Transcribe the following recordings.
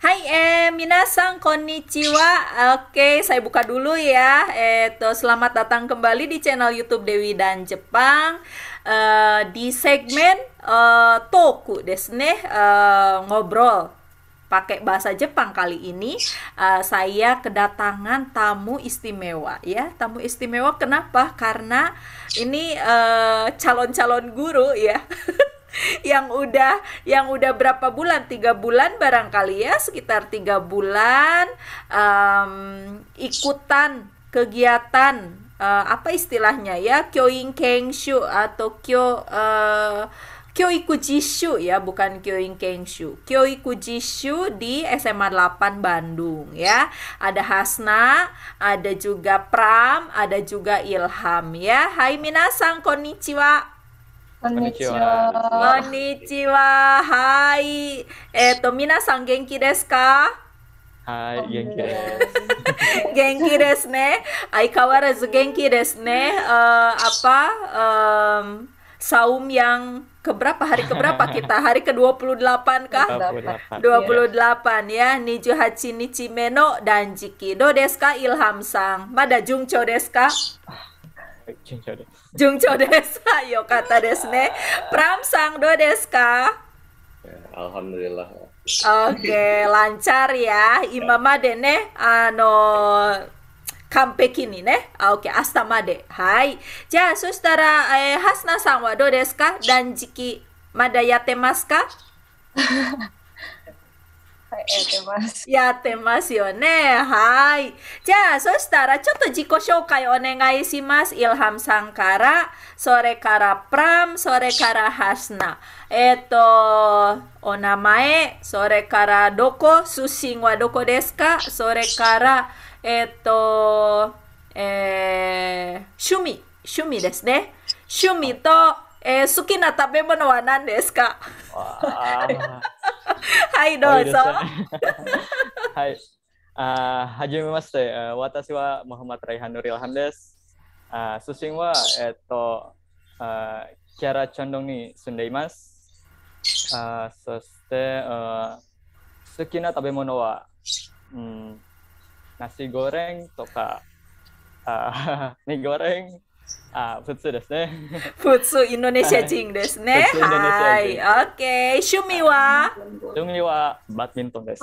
Hai eh minasan konnichiwa. Oke, saya buka dulu ya. Eh selamat datang kembali di channel YouTube Dewi dan Jepang uh, di segmen uh, toku desne uh, eh, ngobrol pakai bahasa Jepang kali ini uh, saya kedatangan tamu istimewa ya tamu istimewa kenapa karena ini calon uh, calon -calon guru ya yang udah yang udah berapa bulan tiga bulan barangkali ya sekitar tiga bulan um, ikutan kegiatan uh, apa istilahnya ya kyoin kengshu atau kyo uh, Kyoikujishu ya, bukan Kyoinkengshu. Kyoikujishu di SMA 8 Bandung ya. Ada Hasna, ada juga Pram, ada juga Ilham ya. Hai minasang konnichiwa. こんにちは。こんにちは。はい。えっ、ー、と、皆さん元気ですかはい、元気です。元気ですね。相変わらず元気ですね。Uh, eh, eh, apa um, saum yang keberapa hari keberapa kita? Hari ke-28 kah? 28, 28 ya. Niju hachi nichi meno dan jiki desu ka Ilham Sang. Mada jungco desu ka? Ah, 順調です。順調です。はい、よかったですね。プラムさん、どうですか iya, ya, Alhamdulillah. Oke, lancar ya. Imama dene ano Kampeki ni ne. Oke, hasta made. Hai. Ja, sustara eh, Hasna san wa dou desu ka? Danjiki mada yatte masu ka? やってますよね。はい。じゃあ、そしたら、ちょっと自己紹介お願いします。イルハムさんから、それからプラム、それからハスナ。えっ、ー、と、お名前、それからどこ、出身はどこですか、それから、えっ、ー、と、えー、趣味、趣味ですね。趣味と、Eh, suki na tabe mo hai nan desu Hai, Hai. Ah, hajime mashite. Ah, watashi wa Muhammad Raihan Nuril Handes. Ah, sushin wa eto ah, Kiara Chondong ni Sundaimas. Ah, soshite ah, suki na tabe mo hmm, nasi goreng toka ah, goreng あ普通ですね。普通インドネシア人ですね。はい。オッケー。趣味は趣味はバドミントンです。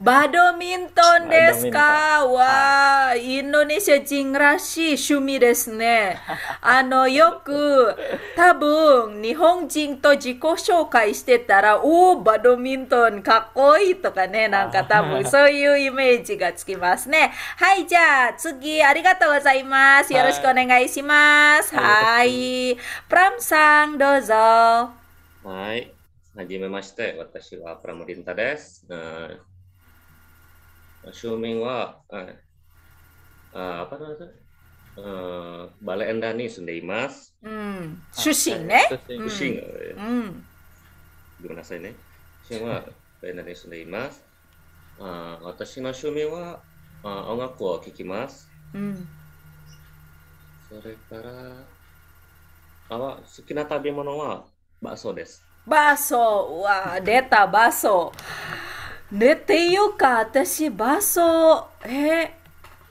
バドミントンですかわあ、インドネシア人らしい趣味ですね。あの、よく、多分、日本人と自己紹介してたら、おお、バドミントンかっこいいとかね、なんか多分、そういうイメージがつきますね。はい、じゃあ、次、ありがとうございます。よろしくお願いします。はい。プラムさん、どうぞ。はい。はじめまして、私はプラムリンタです。うん Shuming wa uh, uh, eh, eh, apa namanya? Uh, bale enda ni sundeimasu. Hmm. Shushin ne? Shushin. Hmm. Gimana saya ne? Shushin wa bale enda ni sekarang Uh, watashi no shumi wa uh, ongaku wo kikimasu. Hmm. 寝ていよか、私、バソ、えー、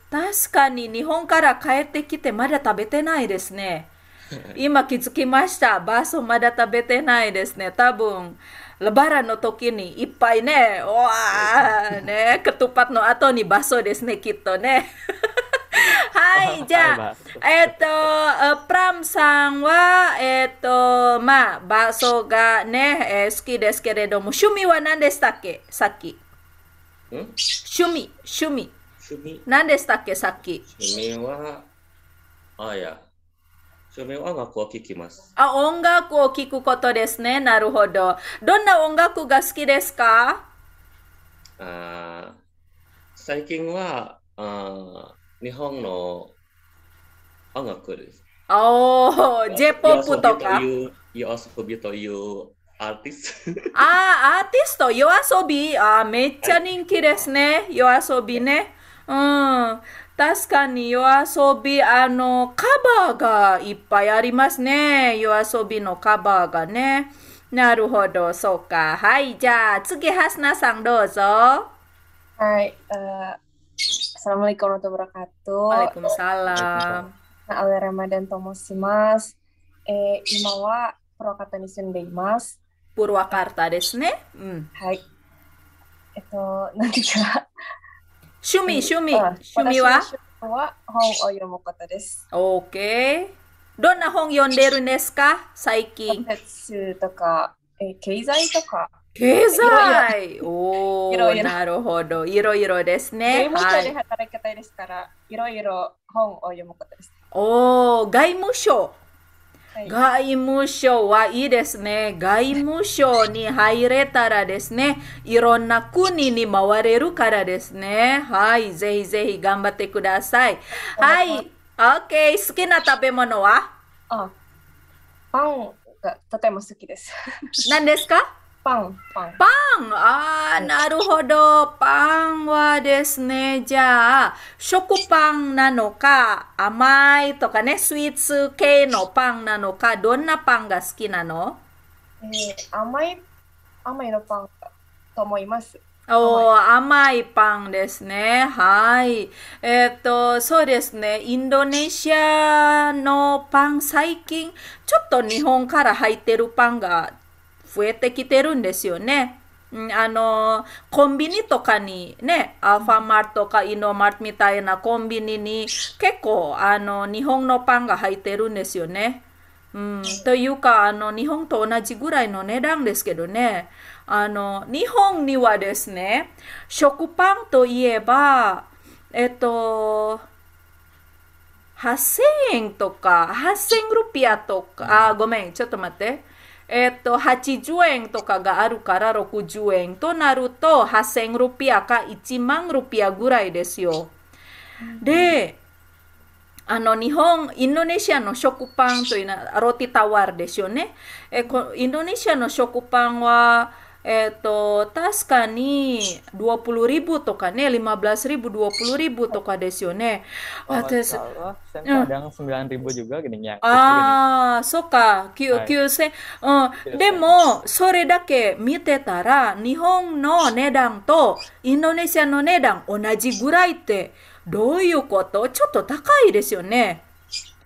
確かに日本から帰ってきてまだ食べてないですね。今気づきました。バソまだ食べてないですね。多分、ラバラの時にいっぱいね、わー、ね、ケトパッの後にバソですね、きっとね。はい、じゃあ、えっ、ー、と、プラムさんは、えっ、ー、と、まあ、バーソーがね、えー、好きですけれども、趣味は何でしたっけさっき。趣味、趣味。趣味何でしたっけさっき。趣味は、あや。趣味は音楽を聴きます。あ、音楽を聴くことですね。なるほど。どんな音楽が好きですかあ最近は、あ日本の音楽です。おー、J-POP とか。YOASOBI というアーティスト。あアーティスト、YOASOBI。あー、めっちゃ人気ですね。YOASOBI ね。うん。確かに YOASOBI、あの、カバーがいっぱいありますね。YOASOBI のカバーがね。なるほど、そうか。はい、じゃあ次、ハスナさんどうぞ。はい。Uh Assalamualaikum warahmatullahi wabarakatuh. Waalaikumsalam. Ale Ramadan Tomosimas. Eh, imawa Purwakarta Nisun Deimas. Purwakarta desne. Hmm. Hai. Itu nanti ya. Shumi, hmm. ah, Shumi. Shumi wa? Wa Hong Oyomo Kota des. Oke. Dona Hong Yonderu Neska, Saiki. Kotetsu toka, eh, Keizai toka. 経済おおなるほど。いろいろですね。外務省で働きですから、はい、いろいろ本を読むことです。おお外務省、はい、外務省はいいですね。外務省に入れたらですね、いろんな国に回れるからですね。はい、ぜひぜひ頑張ってください。はい、ケー、好きな食べ物はあパンがとても好きです。何ですかパン、パン。パンあー、なるほど。パンはですね、じゃあ、食パンなのか、甘いとかね、スイーツ系のパンなのか、どんなパンが好きなのえー、甘い、甘いのパンと思います。お甘いパンですね。はい。えっ、ー、と、そうですね。インドネシアのパン、最近、ちょっと日本から入ってるパンが増えてきてるんですよね。あのコンビニとかにねアルファマートとかイノマートみたいなコンビニに結構あの日本のパンが入ってるんですよね。うん、というかあの日本と同じぐらいの値段ですけどねあの日本にはですね食パンといえばえっと8000円とか8000ルピアとかあごめんちょっと待ってえっと、80円とかがあるから60円となると8000ルピアか1万ルピアぐらいですよ。で、あの日本、インドネシアの食パンというのはロティタワーですよね。えインドネシアの食パンは eto taska ni 20.000 to kan ne 15.000 to ka desyo ne atas sembilan ribu juga ah, gini ya ah soka kyu kyu se uh, demo sore dake mite tara nihon no nedang to indonesia no nedang onaji gurai te do koto chotto takai desyo ne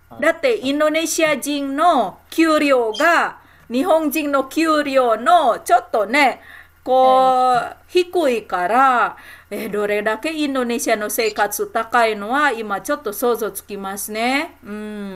ah. Dati, Indonesia jing no kyurio ga 日本人の給料のちょっとね、こう、低いから、えどれだけインドネシアの生活高いのは今ちょっと想像つきますね。うん。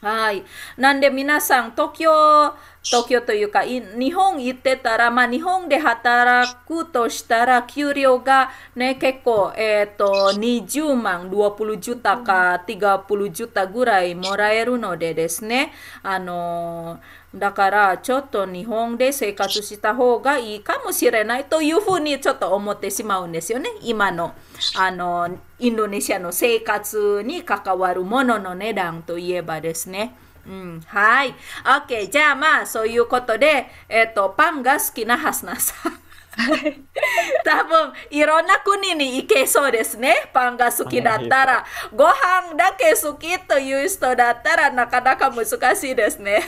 はい。なんで皆さん、東京、東京というか、日本行ってたら、まあ日本で働くとしたら、給料がね、結構、えっ、ー、と、20万、20 juta か30 juta ぐらいもらえるのでですね、あのーだからちょっと日本で生活した方がいいかもしれないというふうにちょっと思ってしまうんですよね。今のあのインドネシアの生活に関わるものの値段といえばですね。うん、はい。OK。じゃあまあそういうことで、えっ、ー、と、パンが好きなハスナさん。多分いろんな国に行けそうですねパンが好きだったらご飯だけ好きという人だったらなかなか難しいですね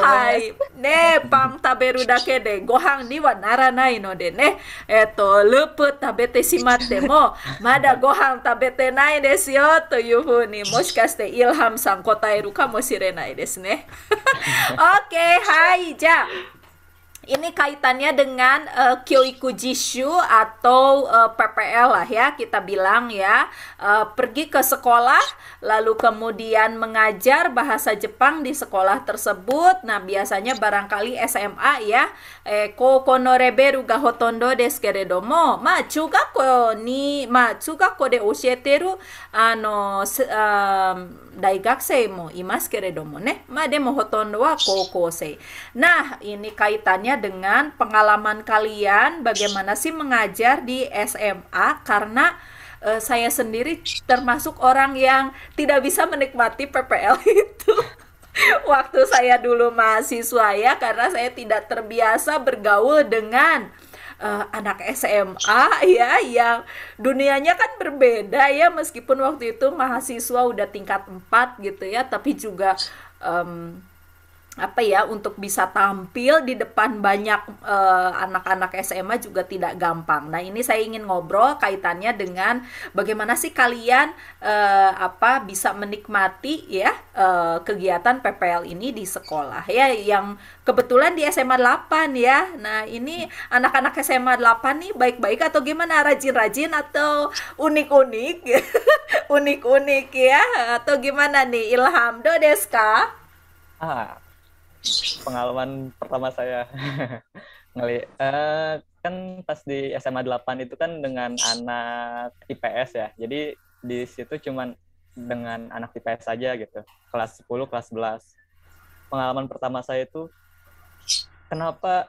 はい、ねパン食べるだけでご飯にはならないのでねえっ、とループ食べてしまってもまだご飯食べてないですよというふうにもしかしてイルハムさん答えるかもしれないですね OK はいじゃあ ini kaitannya dengan uh, eh, Kyoiku Jishu atau uh, eh, PPL lah ya kita bilang ya uh, pergi ke sekolah lalu kemudian mengajar bahasa Jepang di sekolah tersebut nah biasanya barangkali SMA ya Eko koko reberu ga hotondo desu keredomo ma chugako ni ma chugako de osieteru ano um, Nah ini kaitannya dengan pengalaman kalian bagaimana sih mengajar di SMA karena uh, saya sendiri termasuk orang yang tidak bisa menikmati PPL itu waktu saya dulu mahasiswa ya karena saya tidak terbiasa bergaul dengan uh, anak SMA ya yang dunianya kan berbeda ya meskipun waktu itu mahasiswa udah tingkat 4 gitu ya tapi juga um, apa ya untuk bisa tampil di depan banyak eh, anak-anak uh, SMA juga tidak gampang. Nah, ini saya ingin ngobrol kaitannya dengan bagaimana sih kalian uh, apa bisa menikmati ya uh, kegiatan PPL ini di sekolah ya yang kebetulan di SMA 8 ya. Nah, ini anak-anak SMA 8 nih baik-baik atau gimana rajin-rajin atau unik-unik unik-unik ya atau gimana nih Ilham Dodeska? Ah, pengalaman pertama saya ngeli uh, kan pas di SMA 8 itu kan dengan anak IPS ya jadi di situ cuman dengan anak IPS saja gitu kelas 10 kelas 11 pengalaman pertama saya itu kenapa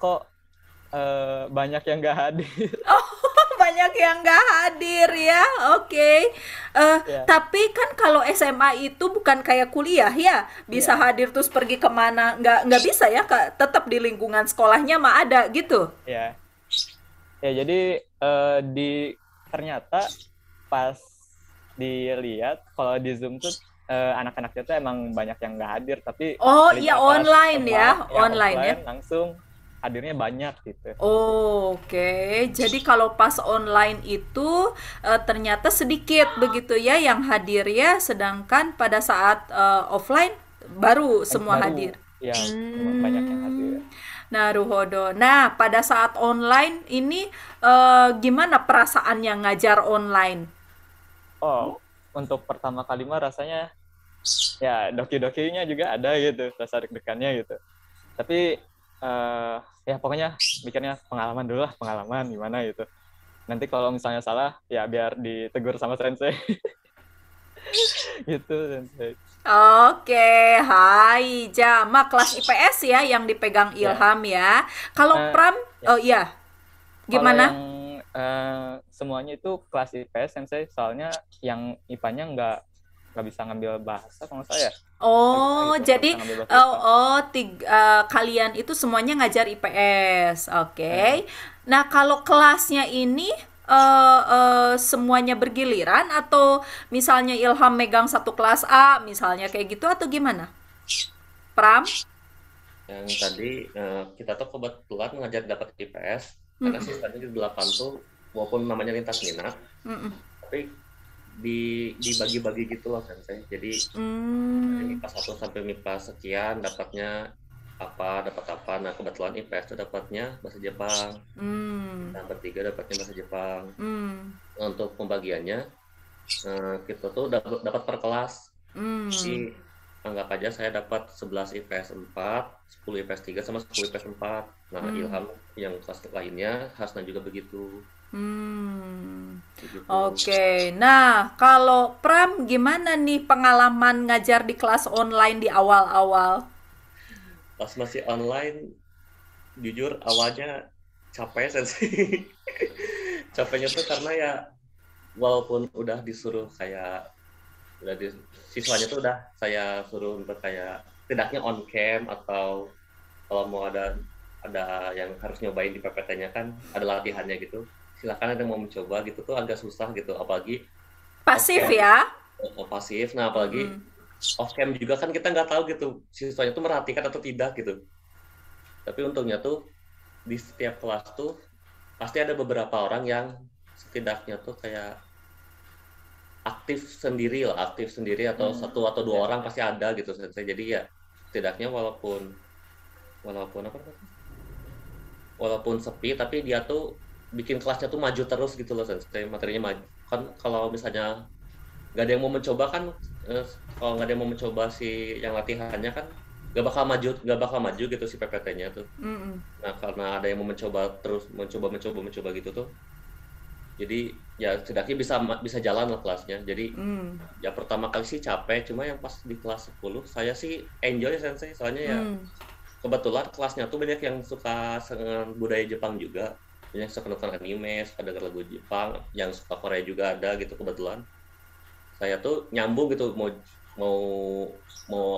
kok uh, banyak yang nggak hadir oh banyak yang nggak hadir ya. Oke. Okay. Uh, eh, yeah. tapi kan kalau SMA itu bukan kayak kuliah ya. Bisa yeah. hadir terus pergi kemana nggak nggak bisa ya Kak. Tetap di lingkungan sekolahnya mah ada gitu. Ya. Yeah. Ya yeah, jadi uh, di ternyata pas dilihat kalau di Zoom tuh anak eh, anak-anaknya itu emang banyak yang nggak hadir tapi oh iya online ya, ya online ya langsung hadirnya banyak gitu. Oh, Oke, okay. jadi kalau pas online itu e, ternyata sedikit begitu ya yang hadir ya, sedangkan pada saat e, offline baru semua baru, ya, hadir. Ya, hmm. banyak yang hadir. Ya. Nah, Ruhodo. Nah, pada saat online ini gimana eh, gimana perasaannya ngajar online? Oh, untuk pertama kali mah rasanya ya doki-dokinya juga ada gitu, rasa deg-degannya gitu. Tapi uh, ya pokoknya mikirnya pengalaman dulu lah pengalaman gimana gitu nanti kalau misalnya salah ya biar ditegur sama sensei gitu sensei Oke, hai Jama kelas IPS ya yang dipegang ya. Ilham ya. ya. Kalau uh, Pram, ya. oh iya, gimana? Kalau yang, uh, semuanya itu kelas IPS sensei, soalnya yang IPA-nya nggak nggak bisa ngambil bahasa kalau saya oh jadi oh oh tiga, uh, eh, kalian itu semuanya ngajar IPS oke okay. hmm. nah kalau kelasnya ini Uh, uh, semuanya bergiliran atau misalnya Ilham megang satu kelas A misalnya kayak gitu atau gimana? Pram? Yang tadi uh, kita tuh kebetulan ngajar dapat IPS mm -hmm. karena sistemnya di delapan tuh walaupun namanya lintas minat, mm -hmm. tapi di dibagi-bagi gitu loh sensei jadi pas hmm. mipa satu sampai mipa sekian dapatnya apa dapat apa nah kebetulan IPS itu dapatnya bahasa Jepang hmm. dan nah, bertiga dapatnya bahasa Jepang hmm. nah, untuk pembagiannya eh, kita tuh dapat per kelas hmm. si anggap aja saya dapat 11 IPS 4 10 IPS 3 sama 10 IPS 4 nah hmm. Ilham yang kelas lainnya Hasna juga begitu Hmm. Oke. Okay. Nah, kalau Pram gimana nih pengalaman ngajar di kelas online di awal-awal? Pas masih online jujur awalnya capek sih. Capeknya tuh karena ya walaupun udah disuruh kayak udah di, siswanya tuh udah saya suruh untuk kayak tidaknya on cam atau kalau mau ada ada yang harus nyobain di PPT-nya kan ada latihannya gitu silakan ada yang mau mencoba gitu tuh agak susah gitu apalagi pasif ya oh, oh, pasif nah apalagi hmm. off cam juga kan kita nggak tahu gitu siswanya tuh merhatikan atau tidak gitu tapi untungnya tuh di setiap kelas tuh pasti ada beberapa orang yang setidaknya tuh kayak aktif sendiri lah aktif sendiri atau hmm. satu atau dua orang pasti ada gitu saya jadi ya setidaknya walaupun walaupun apa walaupun sepi tapi dia tuh bikin kelasnya tuh maju terus gitu loh sensei materinya maju kan kalau misalnya nggak ada yang mau mencoba kan eh, kalau nggak ada yang mau mencoba si yang latihannya kan nggak bakal maju nggak bakal maju gitu si PPT-nya tuh mm -mm. nah karena ada yang mau mencoba terus mencoba mencoba mencoba gitu tuh jadi ya setidaknya bisa bisa jalan lah kelasnya jadi mm. ya pertama kali sih capek cuma yang pas di kelas 10 saya sih enjoy sensei soalnya ya mm. kebetulan kelasnya tuh banyak yang suka dengan budaya Jepang juga yang suka nonton anime suka denger lagu Jepang yang suka Korea juga ada gitu kebetulan saya tuh nyambung gitu mau mau mau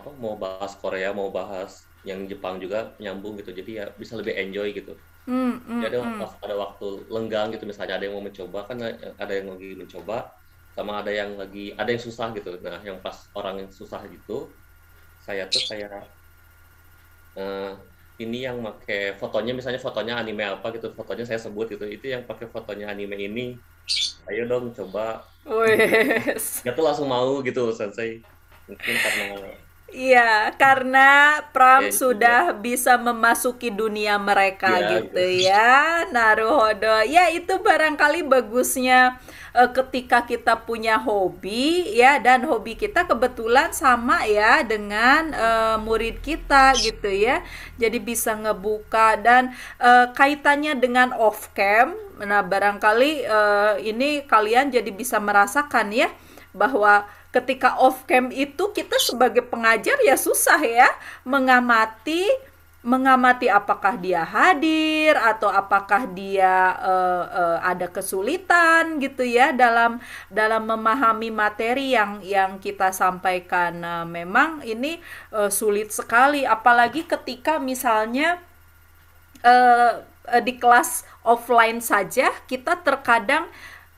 apa mau bahas Korea mau bahas yang Jepang juga nyambung gitu jadi ya bisa lebih enjoy gitu mm, jadi ada, hmm. pas ada waktu lenggang gitu misalnya ada yang mau mencoba kan ada yang lagi mencoba sama ada yang lagi ada yang susah gitu nah yang pas orang yang susah gitu saya tuh saya. uh, eh, ini yang pakai fotonya misalnya fotonya anime apa gitu fotonya saya sebut gitu itu yang pakai fotonya anime ini ayo dong coba Wes. Gak tuh langsung mau gitu sensei mungkin karena Iya, karena Pram ya, sudah ya. bisa memasuki dunia mereka ya, gitu iya. ya. Naruhodo. Ya itu barangkali bagusnya e, ketika kita punya hobi ya dan hobi kita kebetulan sama ya dengan e, murid kita gitu ya. Jadi bisa ngebuka dan e, kaitannya dengan off cam. Nah, barangkali e, ini kalian jadi bisa merasakan ya bahwa ketika off cam itu kita sebagai pengajar ya susah ya mengamati mengamati apakah dia hadir atau apakah dia uh, uh, ada kesulitan gitu ya dalam dalam memahami materi yang yang kita sampaikan nah, memang ini uh, sulit sekali apalagi ketika misalnya uh, di kelas offline saja kita terkadang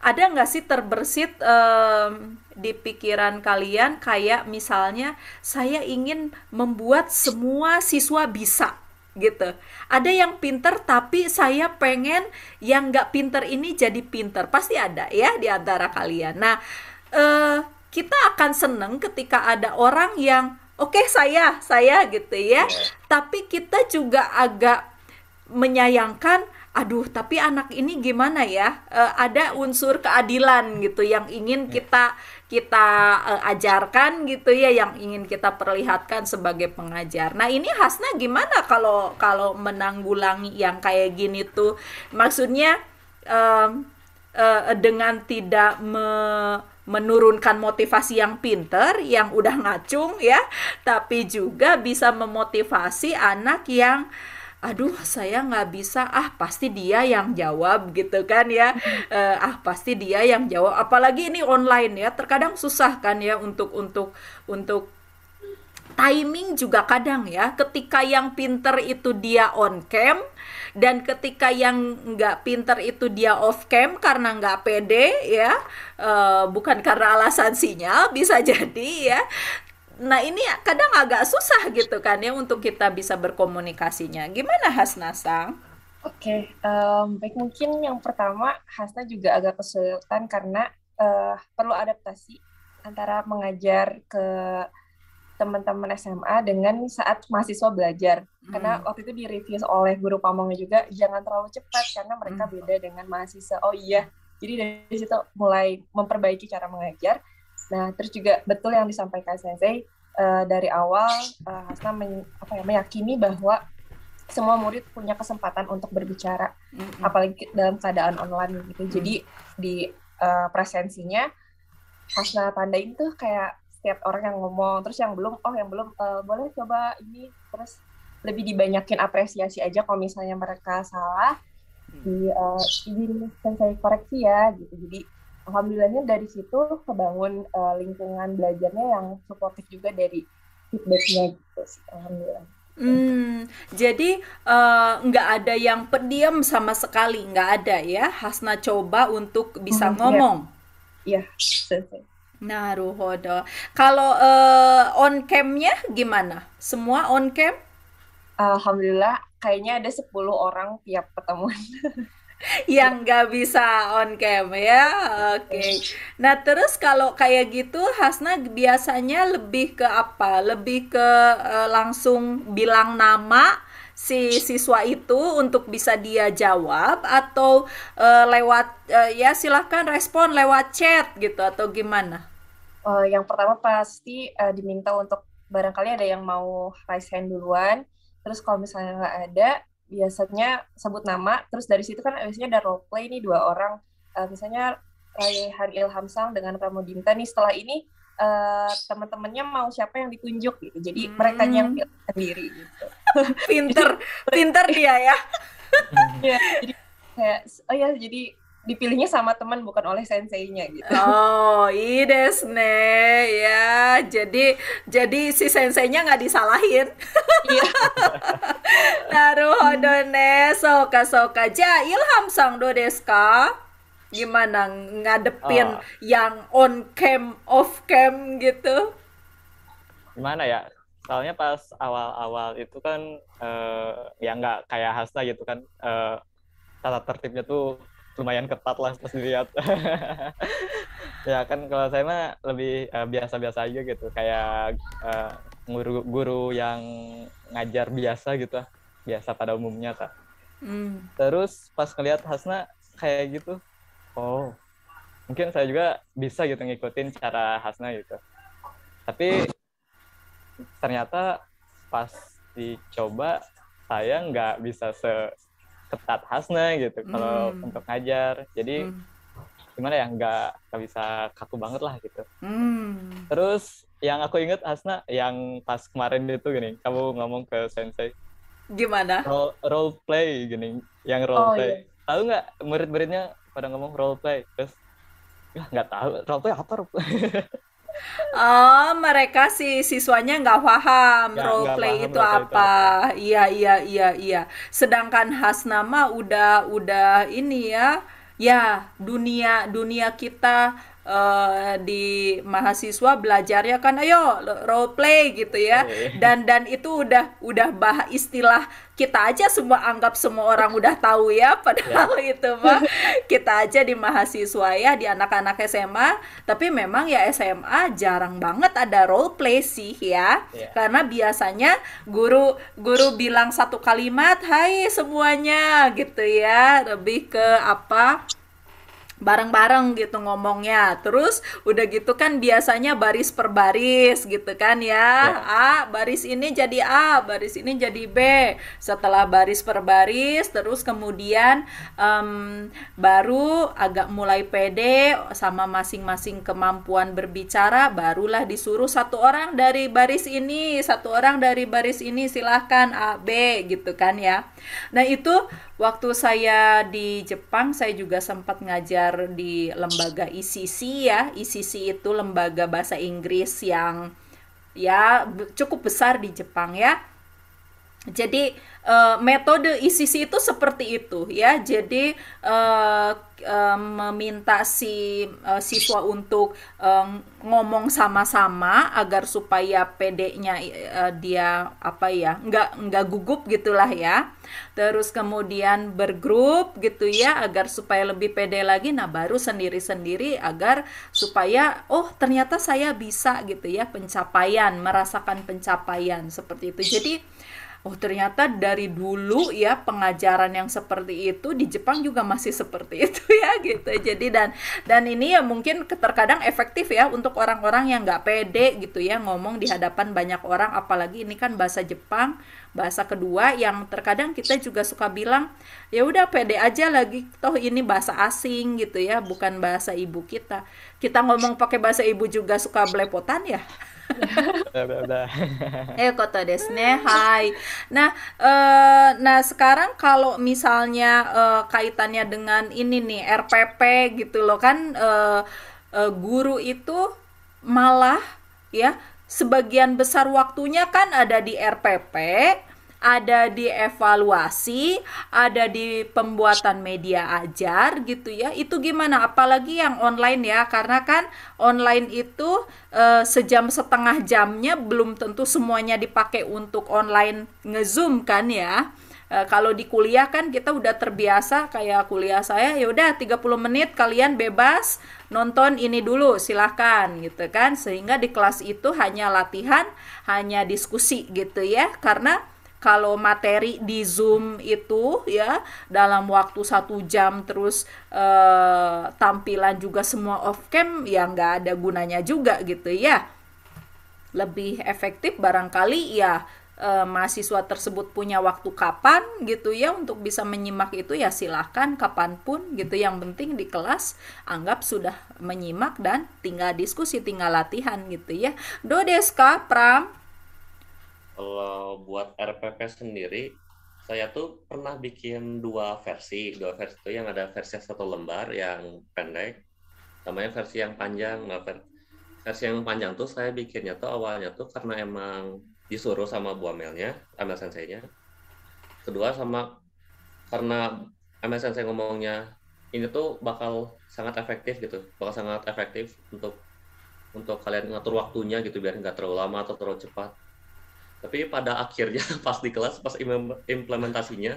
ada nggak sih terbersit um, di pikiran kalian kayak misalnya saya ingin membuat semua siswa bisa gitu. Ada yang pinter tapi saya pengen yang nggak pinter ini jadi pinter. Pasti ada ya di antara kalian. Nah, eh, kita akan seneng ketika ada orang yang oke okay, saya, saya gitu ya. Iya. Tapi kita juga agak menyayangkan aduh tapi anak ini gimana ya uh, ada unsur keadilan gitu yang ingin ya. kita kita uh, ajarkan gitu ya yang ingin kita perlihatkan sebagai pengajar. Nah, ini Hasna gimana kalau kalau menanggulangi yang kayak gini tuh? Maksudnya um, uh, dengan tidak me menurunkan motivasi yang pinter, yang udah ngacung ya, tapi juga bisa memotivasi anak yang aduh saya nggak bisa ah pasti dia yang jawab gitu kan ya uh, ah pasti dia yang jawab apalagi ini online ya terkadang susah kan ya untuk untuk untuk timing juga kadang ya ketika yang pinter itu dia on cam dan ketika yang nggak pinter itu dia off cam karena nggak pede ya uh, bukan karena alasan sinyal bisa jadi ya Nah ini kadang agak susah gitu kan ya untuk kita bisa berkomunikasinya. Gimana Hasna Sang? Oke, okay, um, baik mungkin yang pertama Hasna juga agak kesulitan karena uh, perlu adaptasi antara mengajar ke teman-teman SMA dengan saat mahasiswa belajar. Hmm. Karena waktu itu direview oleh guru pamongnya juga jangan terlalu cepat karena mereka hmm. beda dengan mahasiswa. Oh iya, jadi dari situ mulai memperbaiki cara mengajar Nah, terus juga betul yang disampaikan Sensei uh, dari awal uh, Hasna men, apa ya, meyakini bahwa semua murid punya kesempatan untuk berbicara, mm-hmm. apalagi dalam keadaan online gitu. Mm-hmm. Jadi di uh, presensinya Hasna tandain tuh kayak setiap orang yang ngomong, terus yang belum, oh yang belum uh, boleh coba ini, terus lebih dibanyakin apresiasi aja kalau misalnya mereka salah mm. di uh, ini saya koreksi ya gitu jadi alhamdulillahnya dari situ kebangun uh, lingkungan belajarnya yang supportive juga dari feedbacknya gitu sih alhamdulillah Hmm, jadi eh, nggak uh, ada yang pediam sama sekali, nggak ada ya. Hasna coba untuk bisa hmm, iya. ngomong. Iya, ya. Nah, Ruhodo. Kalau uh, on camnya gimana? Semua on cam? Alhamdulillah, kayaknya ada 10 orang tiap pertemuan. yang nggak bisa on cam ya oke okay. nah terus kalau kayak gitu Hasna biasanya lebih ke apa lebih ke uh, langsung bilang nama si siswa itu untuk bisa dia jawab atau uh, lewat uh, ya silahkan respon lewat chat gitu atau gimana uh, yang pertama pasti uh, diminta untuk barangkali ada yang mau raise hand duluan terus kalau misalnya nggak ada biasanya sebut nama terus dari situ kan biasanya ada role play nih dua orang uh, misalnya Raihan sang dengan Ramo Dinta nih setelah ini uh, teman-temannya mau siapa yang ditunjuk gitu jadi hmm. mereka yang sendiri gitu pinter pinter dia ya ya jadi kayak oh ya jadi dipilihnya sama teman bukan oleh senseinya gitu. Oh, ide sne ya. Jadi jadi si senseinya nggak disalahin. Iya. Naruhodo ne soka soka ja ilham sang do deska Gimana ngadepin oh. yang on cam off cam gitu? Gimana ya? Soalnya pas awal-awal itu kan uh, ya nggak kayak Hasta gitu kan uh, tata tertibnya tuh lumayan ketat lah pas dilihat. ya kan kalau saya mah lebih eh, biasa-biasa uh, aja gitu kayak uh, guru guru yang ngajar biasa gitu biasa pada umumnya kak mm. terus pas ngelihat Hasna kayak gitu oh mungkin saya juga bisa gitu ngikutin cara Hasna gitu tapi ternyata pas dicoba saya nggak bisa se ketat khasnya gitu kalau hmm. untuk ngajar jadi mm. gimana ya nggak nggak bisa kaku banget lah gitu mm. terus yang aku inget Hasna yang pas kemarin itu gini kamu ngomong ke sensei gimana role, role play gini yang role oh, play iya. tahu nggak murid-muridnya pada ngomong role play terus nggak tahu role play apa role play Oh, mereka si siswanya nggak paham ya, role play paham itu role apa. Itu. Iya, iya, iya, iya. Sedangkan khas nama udah udah ini ya, ya dunia dunia kita uh, di mahasiswa belajarnya kan ayo role play gitu ya. Iya, iya. Dan dan itu udah udah bah istilah kita aja semua anggap semua orang udah tahu ya, ya. padahal ya. itu mah kita aja di mahasiswa ya di anak-anak SMA tapi memang ya SMA jarang banget ada role play sih ya, ya. karena biasanya guru guru bilang satu kalimat hai semuanya gitu ya lebih ke apa bareng-bareng gitu ngomongnya. Terus udah gitu kan biasanya baris per baris gitu kan ya. ya. A baris ini jadi A, baris ini jadi B. Setelah baris per baris terus kemudian um, baru agak mulai pede sama masing-masing kemampuan berbicara barulah disuruh satu orang dari baris ini, satu orang dari baris ini silahkan A B gitu kan ya. Nah, itu Waktu saya di Jepang, saya juga sempat ngajar di lembaga ICC e ya. ICC e itu lembaga bahasa Inggris yang ya cukup besar di Jepang ya. Jadi uh, metode ICC e itu seperti itu ya. Jadi uh, uh, meminta si uh, siswa untuk uh, ngomong sama-sama agar supaya PD-nya uh, dia apa ya nggak nggak gugup gitulah ya. Terus kemudian bergrup gitu ya agar supaya lebih pede lagi. Nah baru sendiri-sendiri agar supaya oh ternyata saya bisa gitu ya pencapaian merasakan pencapaian seperti itu. Jadi oh ternyata dari dulu ya pengajaran yang seperti itu di Jepang juga masih seperti itu ya gitu jadi dan dan ini ya mungkin terkadang efektif ya untuk orang-orang yang nggak pede gitu ya ngomong di hadapan banyak orang apalagi ini kan bahasa Jepang bahasa kedua yang terkadang kita juga suka bilang ya udah pede aja lagi toh ini bahasa asing gitu ya bukan bahasa ibu kita kita ngomong pakai bahasa ibu juga suka belepotan ya. eh kota desne, hai. Nah, eh, nah sekarang kalau misalnya eh, kaitannya dengan ini nih RPP gitu loh kan eh, eh, guru itu malah ya sebagian besar waktunya kan ada di RPP ada di evaluasi, ada di pembuatan media ajar gitu ya. Itu gimana? Apalagi yang online ya, karena kan online itu e, sejam setengah jamnya belum tentu semuanya dipakai untuk online ngezoom kan ya. E, kalau di kuliah kan kita udah terbiasa kayak kuliah saya ya udah 30 menit kalian bebas nonton ini dulu silahkan gitu kan sehingga di kelas itu hanya latihan hanya diskusi gitu ya karena kalau materi di Zoom itu ya dalam waktu satu jam terus eh, tampilan juga semua off cam ya nggak ada gunanya juga gitu ya lebih efektif barangkali ya eh, mahasiswa tersebut punya waktu kapan gitu ya untuk bisa menyimak itu ya silahkan kapanpun gitu yang penting di kelas anggap sudah menyimak dan tinggal diskusi tinggal latihan gitu ya Dodeska Pram kalau buat RPP sendiri, saya tuh pernah bikin dua versi. Dua versi itu yang ada versi satu lembar yang pendek, namanya versi yang panjang. Nah, versi yang panjang tuh saya bikinnya tuh awalnya tuh karena emang disuruh sama buah melnya, Amel sensei Kedua sama karena Amel Sensei ngomongnya ini tuh bakal sangat efektif gitu, bakal sangat efektif untuk untuk kalian ngatur waktunya gitu biar nggak terlalu lama atau terlalu cepat tapi pada akhirnya pas di kelas pas implementasinya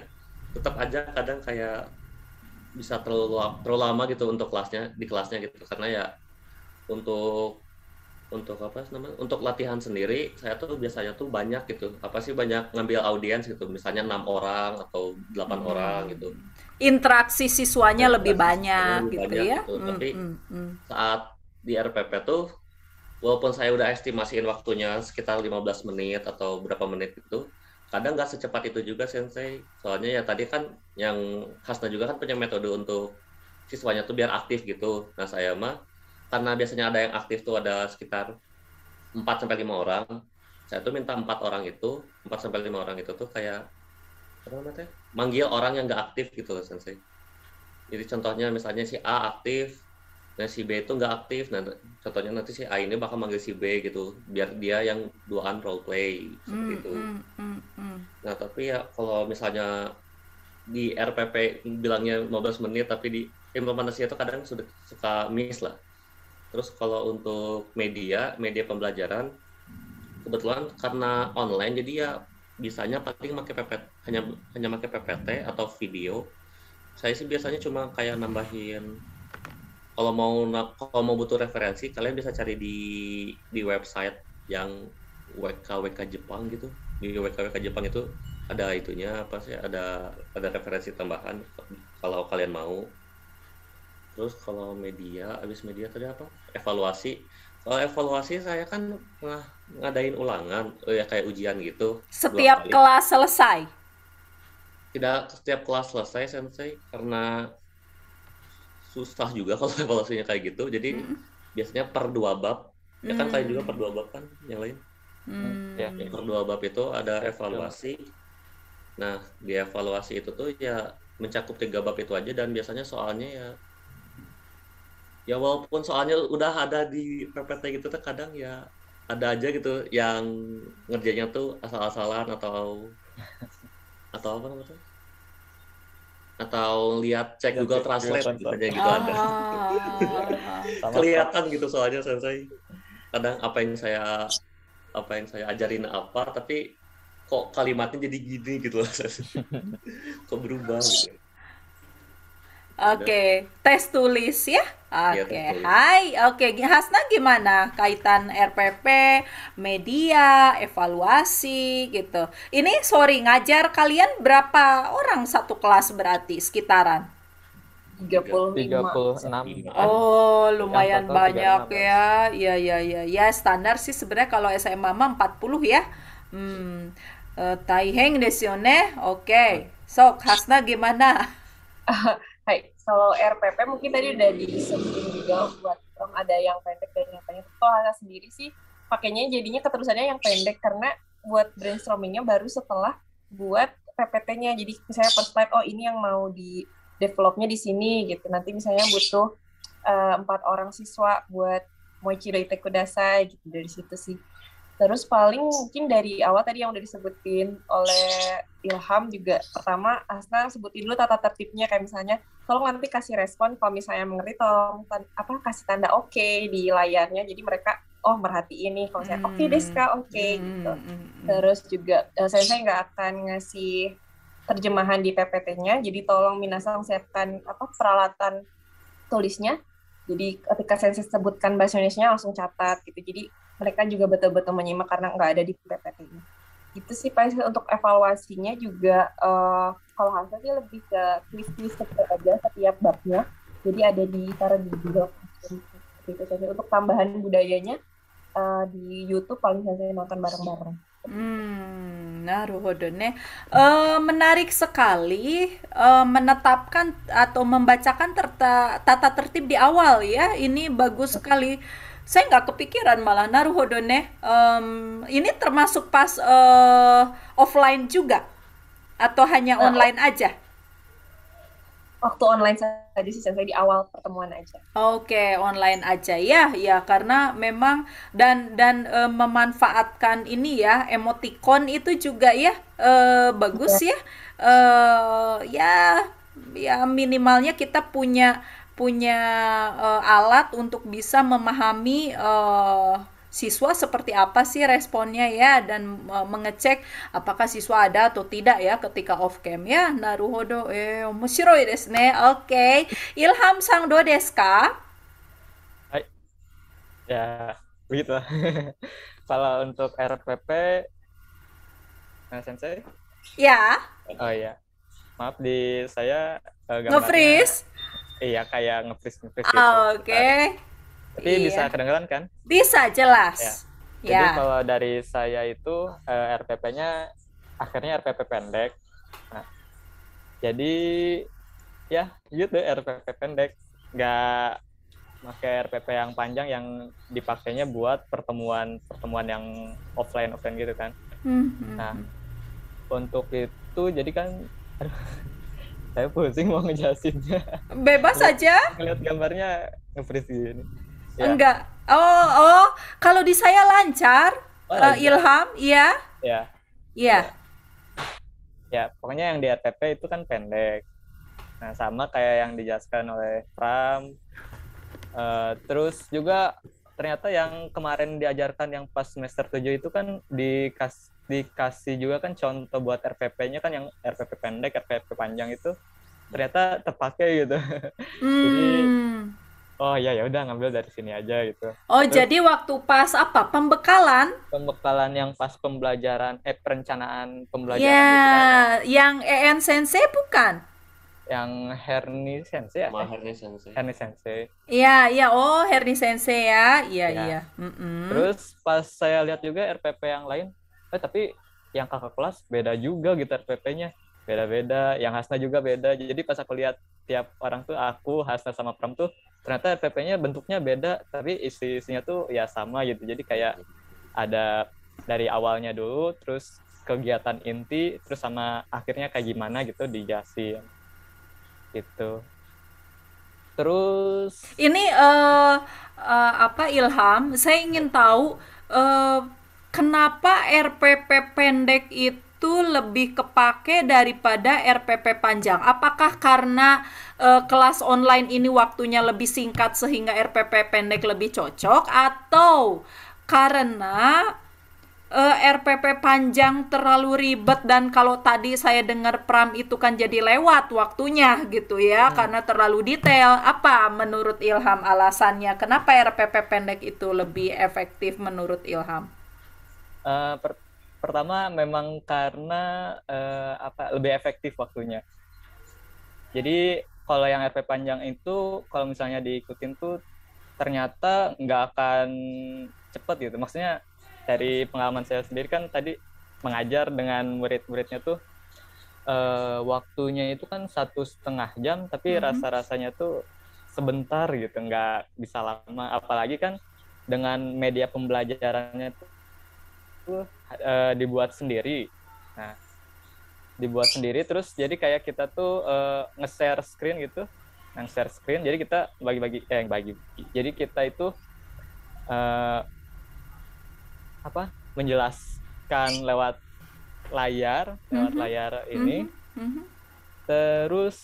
tetap aja kadang kayak bisa terlalu terlalu lama gitu untuk kelasnya di kelasnya gitu karena ya untuk untuk apa namanya untuk latihan sendiri saya tuh biasanya tuh banyak gitu apa sih banyak ngambil audiens gitu misalnya enam orang atau delapan hmm. orang gitu interaksi siswanya iya, lebih banyak lebih gitu ya gitu. Mm, tapi mm, hmm. saat di RPP tuh walaupun saya udah estimasiin waktunya sekitar 15 menit atau berapa menit itu, kadang nggak secepat itu juga sensei. Soalnya ya tadi kan yang khasnya juga kan punya metode untuk siswanya tuh biar aktif gitu. Nah saya mah karena biasanya ada yang aktif tuh ada sekitar 4 sampai lima orang. Saya tuh minta empat orang itu, 4 sampai lima orang itu tuh kayak apa namanya? Manggil orang yang nggak aktif gitu sensei. Jadi contohnya misalnya si A aktif, nah si B itu nggak aktif nah contohnya nanti si A ini bakal manggil si B gitu biar dia yang duaan role play seperti mm, itu mm, mm, mm. nah tapi ya kalau misalnya di RPP bilangnya 15 menit tapi di implementasinya itu kadang sudah suka miss lah terus kalau untuk media media pembelajaran kebetulan karena online jadi ya bisanya paling pakai ppt hanya hanya pakai ppt atau video saya sih biasanya cuma kayak nambahin kalau mau kalau mau butuh referensi kalian bisa cari di di website yang WKWK Jepang gitu di WKWK Jepang itu ada itunya apa sih ada ada referensi tambahan kalau kalian mau terus kalau media habis media tadi apa evaluasi kalau evaluasi saya kan ngadain ulangan oh ya kayak ujian gitu setiap kelas selesai tidak setiap kelas selesai sensei karena susah juga kalau evaluasinya kayak gitu jadi hmm. biasanya per dua bab hmm. ya kan kayak juga per dua bab kan yang lain mm. ya per dua bab itu ada evaluasi nah di evaluasi itu tuh ya mencakup tiga bab itu aja dan biasanya soalnya ya ya walaupun soalnya udah ada di PPT gitu tuh kadang ya ada aja gitu yang ngerjanya tuh asal-asalan atau atau apa namanya atau lihat cek ya, Google Translate gitu aja gitu ah. ada. Kelihatan gitu soalnya sensei. Kadang apa yang saya apa yang saya ajarin apa tapi kok kalimatnya jadi gini gitu loh. kok berubah gitu. Oke, okay. tes tulis ya. Iya, Oke, okay. hai. Oke, okay. Hasna gimana kaitan RPP, media, evaluasi gitu. Ini sorry ngajar kalian berapa orang satu kelas berarti sekitaran? 35. 36. Oh, lumayan banyak 36. ya. Iya, iya, iya. Ya, standar sih sebenarnya kalau SMA mah 40 ya. Hmm. Uh, eh, taiheng Desione. Oke. Okay. Iya. Sok, Hasna gimana? kalau RPP mungkin tadi udah disebutin juga buat orang ada yang pendek dan yang panjang. Kalau Hana sendiri sih pakainya jadinya keterusannya yang pendek karena buat brainstormingnya baru setelah buat PPT-nya. Jadi misalnya per slide, oh ini yang mau di developnya di sini gitu. Nanti misalnya butuh eh, empat orang siswa buat ciri Reite dasar gitu dari situ sih. Terus paling mungkin dari awal tadi yang udah disebutin oleh ilham juga pertama Asna sebutin dulu tata tertibnya kayak misalnya tolong nanti kasih respon kalau misalnya mengerti tolong apa kasih tanda oke okay di layarnya jadi mereka oh merhati ini kalau saya oke okay, hmm. Deska oke okay, hmm. gitu hmm, hmm, terus juga uh, saya saya nggak akan ngasih terjemahan di PPT-nya jadi tolong minasang siapkan apa peralatan tulisnya jadi ketika saya sebutkan bahasa Indonesia langsung catat gitu jadi mereka juga betul-betul menyimak karena nggak ada di PPT-nya gitu sih Pak untuk evaluasinya juga uh, kalau hasilnya sih lebih ke kuis-kuis aja setiap babnya jadi ada di taruh di Google gitu untuk tambahan budayanya uh, di YouTube paling saya nonton bareng-bareng. Hmm, nah, ne. Uh, eh, menarik sekali uh, menetapkan atau membacakan terta, tata tertib di awal ya. Ini bagus sekali saya nggak kepikiran malah naruhodone um, ini termasuk pas uh, offline juga atau hanya nah, online aja waktu online tadi sih saya di awal pertemuan aja oke okay, online aja ya ya karena memang dan dan uh, memanfaatkan ini ya emoticon itu juga ya uh, bagus iya. ya ya ya ya minimalnya kita punya punya uh, alat untuk bisa memahami uh, siswa seperti apa sih responnya ya dan uh, mengecek apakah siswa ada atau tidak ya ketika off cam ya naruhodo eh mushiroi desu ne oke okay. ilham sang do desu ka Hai. ya begitu kalau untuk RPP nah, sensei ya oh ya maaf di saya uh, nge-freeze Iya, kayak nge-freeze nge, gitu. ah, Oke. Okay. Tapi iya. bisa kedengeran kan? Bisa jelas. Ya. Jadi ya. kalau dari saya itu uh, eh, RPP-nya akhirnya RPP pendek. Nah, jadi ya gitu iya RPP pendek, nggak pakai RPP yang panjang yang dipakainya buat pertemuan pertemuan yang offline offline gitu kan. Mm -hmm. Nah, hmm. untuk itu jadi kan saya pusing mau ngejelasinnya bebas saja ngeliat gambarnya nge di sini. ya. enggak oh oh kalau di saya lancar oh, uh, ilham iya? iya iya iya ya pokoknya yang di RTP itu kan pendek nah sama kayak yang dijelaskan oleh Pram uh, terus juga ternyata yang kemarin diajarkan yang pas semester 7 itu kan dikas dikasih juga kan contoh buat RPP-nya kan yang RPP pendek, RPP panjang itu ternyata terpakai gitu. Hmm. Jadi oh ya ya udah ngambil dari sini aja gitu. Oh, Terus, jadi waktu pas apa? Pembekalan? Pembekalan yang pas pembelajaran eh perencanaan pembelajaran. Ya, gitu. yang EN Sensei bukan? Yang Herni Sensei ya? Herni Sensei. Herni Sensei. Iya, iya. Oh, Herni Sensei ya. Iya, ya. iya. Ya. Terus pas saya lihat juga RPP yang lain, eh tapi yang kakak kelas beda juga gitar PP-nya beda-beda yang Hasna juga beda jadi pas aku lihat tiap orang tuh aku Hasna sama Pram tuh ternyata PP-nya bentuknya beda tapi isi isinya tuh ya sama gitu jadi kayak ada dari awalnya dulu terus kegiatan inti terus sama akhirnya kayak gimana gitu Jasin gitu terus ini uh, uh, apa Ilham saya ingin tahu uh, kenapa RPP pendek itu lebih kepake daripada RPP panjang? Apakah karena e, kelas online ini waktunya lebih singkat sehingga RPP pendek lebih cocok atau karena e, eh, RPP panjang terlalu ribet dan kalau tadi saya dengar Pram itu kan jadi lewat waktunya gitu ya hmm. karena terlalu detail. Apa menurut Ilham alasannya? Kenapa RPP pendek itu lebih efektif menurut Ilham? Eh, per pertama memang karena uh, apa lebih efektif waktunya. Jadi kalau yang RP panjang itu kalau misalnya diikutin tuh ternyata nggak akan cepet gitu. Maksudnya dari pengalaman saya sendiri kan tadi mengajar dengan murid-muridnya tuh uh, waktunya itu kan satu setengah jam tapi mm-hmm. rasa-rasanya tuh sebentar gitu nggak bisa lama apalagi kan dengan media pembelajarannya tuh itu uh, dibuat sendiri. Nah, dibuat sendiri terus jadi kayak kita tuh uh, nge-share screen gitu. Nah, nge share screen jadi kita bagi-bagi eh yang bagi. Jadi kita itu uh, apa? menjelaskan lewat layar, lewat mm -hmm. layar ini. Mm -hmm. Terus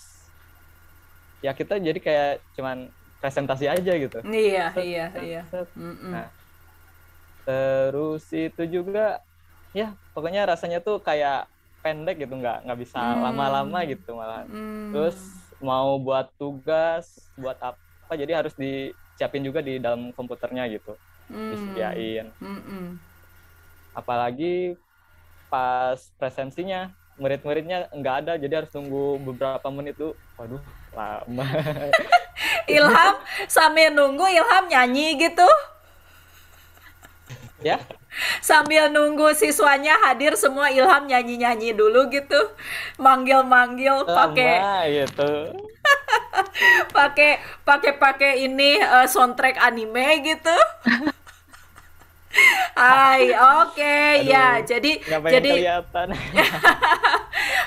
ya kita jadi kayak cuman presentasi aja gitu. Iya, iya, iya. Nah, terus itu juga ya pokoknya rasanya tuh kayak pendek gitu nggak nggak bisa hmm. lama-lama hmm. gitu malah hmm. terus mau buat tugas buat apa jadi harus dicapin juga di dalam komputernya gitu hmm. disediain hmm -mm. apalagi pas presensinya murid-muridnya nggak ada jadi harus tunggu beberapa menit tuh waduh lama Ilham sambil nunggu Ilham nyanyi gitu ya. Sambil nunggu siswanya hadir semua Ilham nyanyi-nyanyi dulu gitu. Manggil-manggil pakai gitu. pakai pakai pakai ini uh, soundtrack anime gitu. Hai, oke, okay, ya. Jadi, jadi.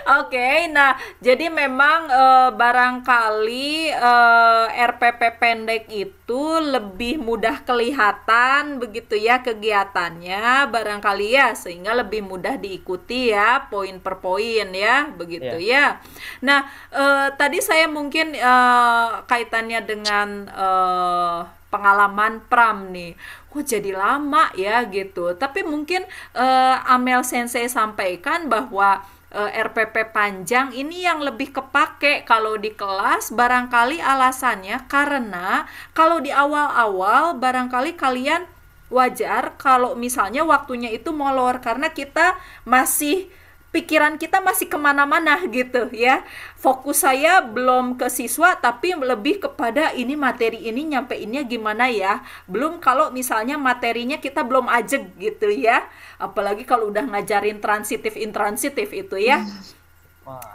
Oke, okay, nah jadi memang e, barangkali e, eh, RPP pendek itu lebih mudah kelihatan begitu ya kegiatannya barangkali ya sehingga lebih mudah diikuti ya poin per poin ya begitu yeah. ya. Nah e, tadi saya mungkin e, kaitannya dengan e, pengalaman pram nih kok jadi lama ya gitu. Tapi mungkin uh, Amel Sensei sampaikan bahwa uh, eh, RPP panjang ini yang lebih kepake kalau di kelas barangkali alasannya karena kalau di awal-awal barangkali kalian wajar kalau misalnya waktunya itu molor karena kita masih pikiran kita masih kemana-mana gitu ya fokus saya belum ke siswa tapi lebih kepada ini materi ini nyampeinnya gimana ya belum kalau misalnya materinya kita belum ajeg gitu ya apalagi kalau udah ngajarin transitif intransitif itu ya hmm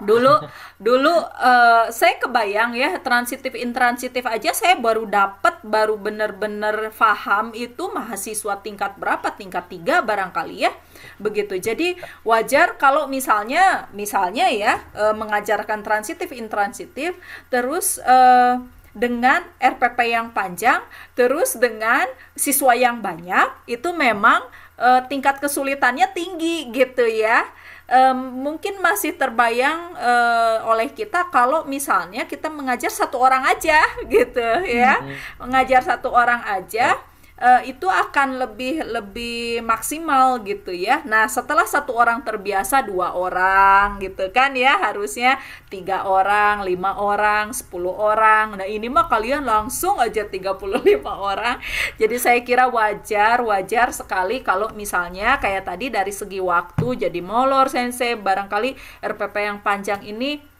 Dulu dulu uh, saya kebayang ya transitif intransitif aja saya baru dapat baru bener-bener paham itu mahasiswa tingkat berapa tingkat tiga barangkali ya begitu. Jadi wajar kalau misalnya misalnya ya uh, mengajarkan transitif intransitif terus uh, dengan RPP yang panjang, terus dengan siswa yang banyak, itu memang uh, tingkat kesulitannya tinggi gitu ya um, mungkin masih terbayang uh, oleh kita kalau misalnya kita mengajar satu orang aja gitu ya, mm -hmm. mengajar satu orang aja. -hmm uh, itu akan lebih lebih maksimal gitu ya. Nah setelah satu orang terbiasa dua orang gitu kan ya harusnya tiga orang, lima orang, sepuluh orang. Nah ini mah kalian langsung aja 35 orang. Jadi saya kira wajar wajar sekali kalau misalnya kayak tadi dari segi waktu jadi molor sensei barangkali RPP yang panjang ini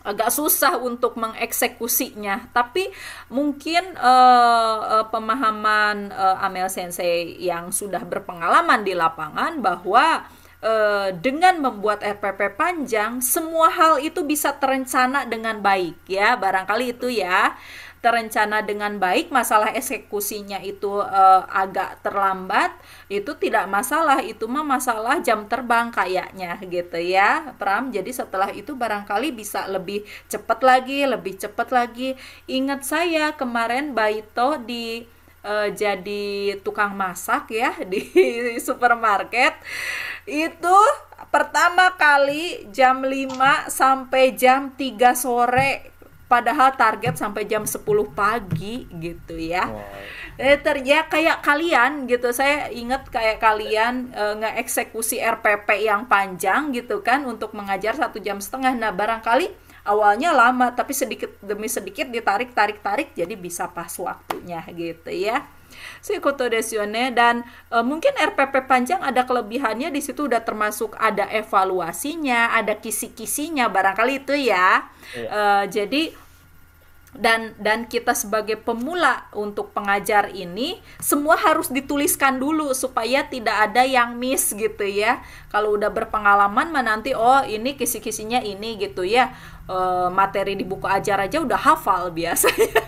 agak susah untuk mengeksekusinya tapi mungkin uh, uh, pemahaman uh, Amel Sensei yang sudah berpengalaman di lapangan bahwa uh, dengan membuat RPP panjang semua hal itu bisa terencana dengan baik ya barangkali itu ya terencana dengan baik, masalah eksekusinya itu uh, agak terlambat, itu tidak masalah, itu mah masalah jam terbang kayaknya gitu ya, Pram. Jadi setelah itu barangkali bisa lebih cepat lagi, lebih cepat lagi. Ingat saya kemarin Baito di uh, jadi tukang masak ya di supermarket itu pertama kali jam 5 sampai jam 3 sore padahal target sampai jam 10 pagi gitu ya. Wow. Eh ya kayak kalian gitu. Saya ingat kayak kalian e, ngeeksekusi RPP yang panjang gitu kan untuk mengajar satu jam setengah. Nah barangkali awalnya lama tapi sedikit demi sedikit ditarik tarik tarik jadi bisa pas waktunya gitu ya. Seikoto desione dan e, mungkin RPP panjang ada kelebihannya di situ udah termasuk ada evaluasinya, ada kisi-kisinya barangkali itu ya. Iya. E, jadi dan dan kita sebagai pemula untuk pengajar ini semua harus dituliskan dulu supaya tidak ada yang miss gitu ya kalau udah berpengalaman mah nanti oh ini kisi-kisinya ini gitu ya Eh, materi di buku ajar aja udah hafal biasanya.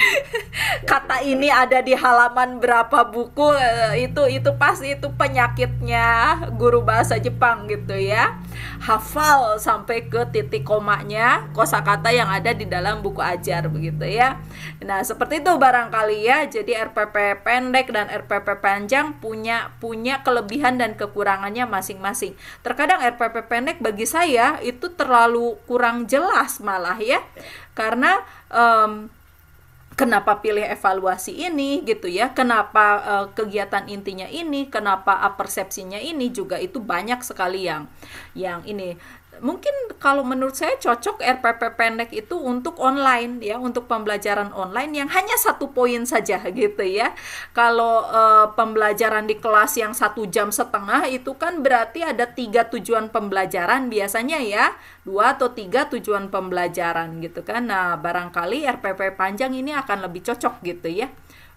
Kata ini ada di halaman berapa buku eh, itu itu pasti itu penyakitnya guru bahasa Jepang gitu ya. Hafal sampai ke titik komanya kosakata yang ada di dalam buku ajar begitu ya. Nah, seperti itu barangkali ya. Jadi RPP pendek dan RPP panjang punya punya kelebihan dan kekurangannya masing-masing. Terkadang RPP pendek bagi saya itu terlalu kurang kurang jelas malah ya karena um, kenapa pilih evaluasi ini gitu ya kenapa uh, kegiatan intinya ini kenapa persepsinya ini juga itu banyak sekali yang yang ini mungkin kalau menurut saya cocok RPP pendek itu untuk online ya untuk pembelajaran online yang hanya satu poin saja gitu ya kalau eh, pembelajaran di kelas yang satu jam setengah itu kan berarti ada tiga tujuan pembelajaran biasanya ya dua atau tiga tujuan pembelajaran gitu kan nah barangkali RPP panjang ini akan lebih cocok gitu ya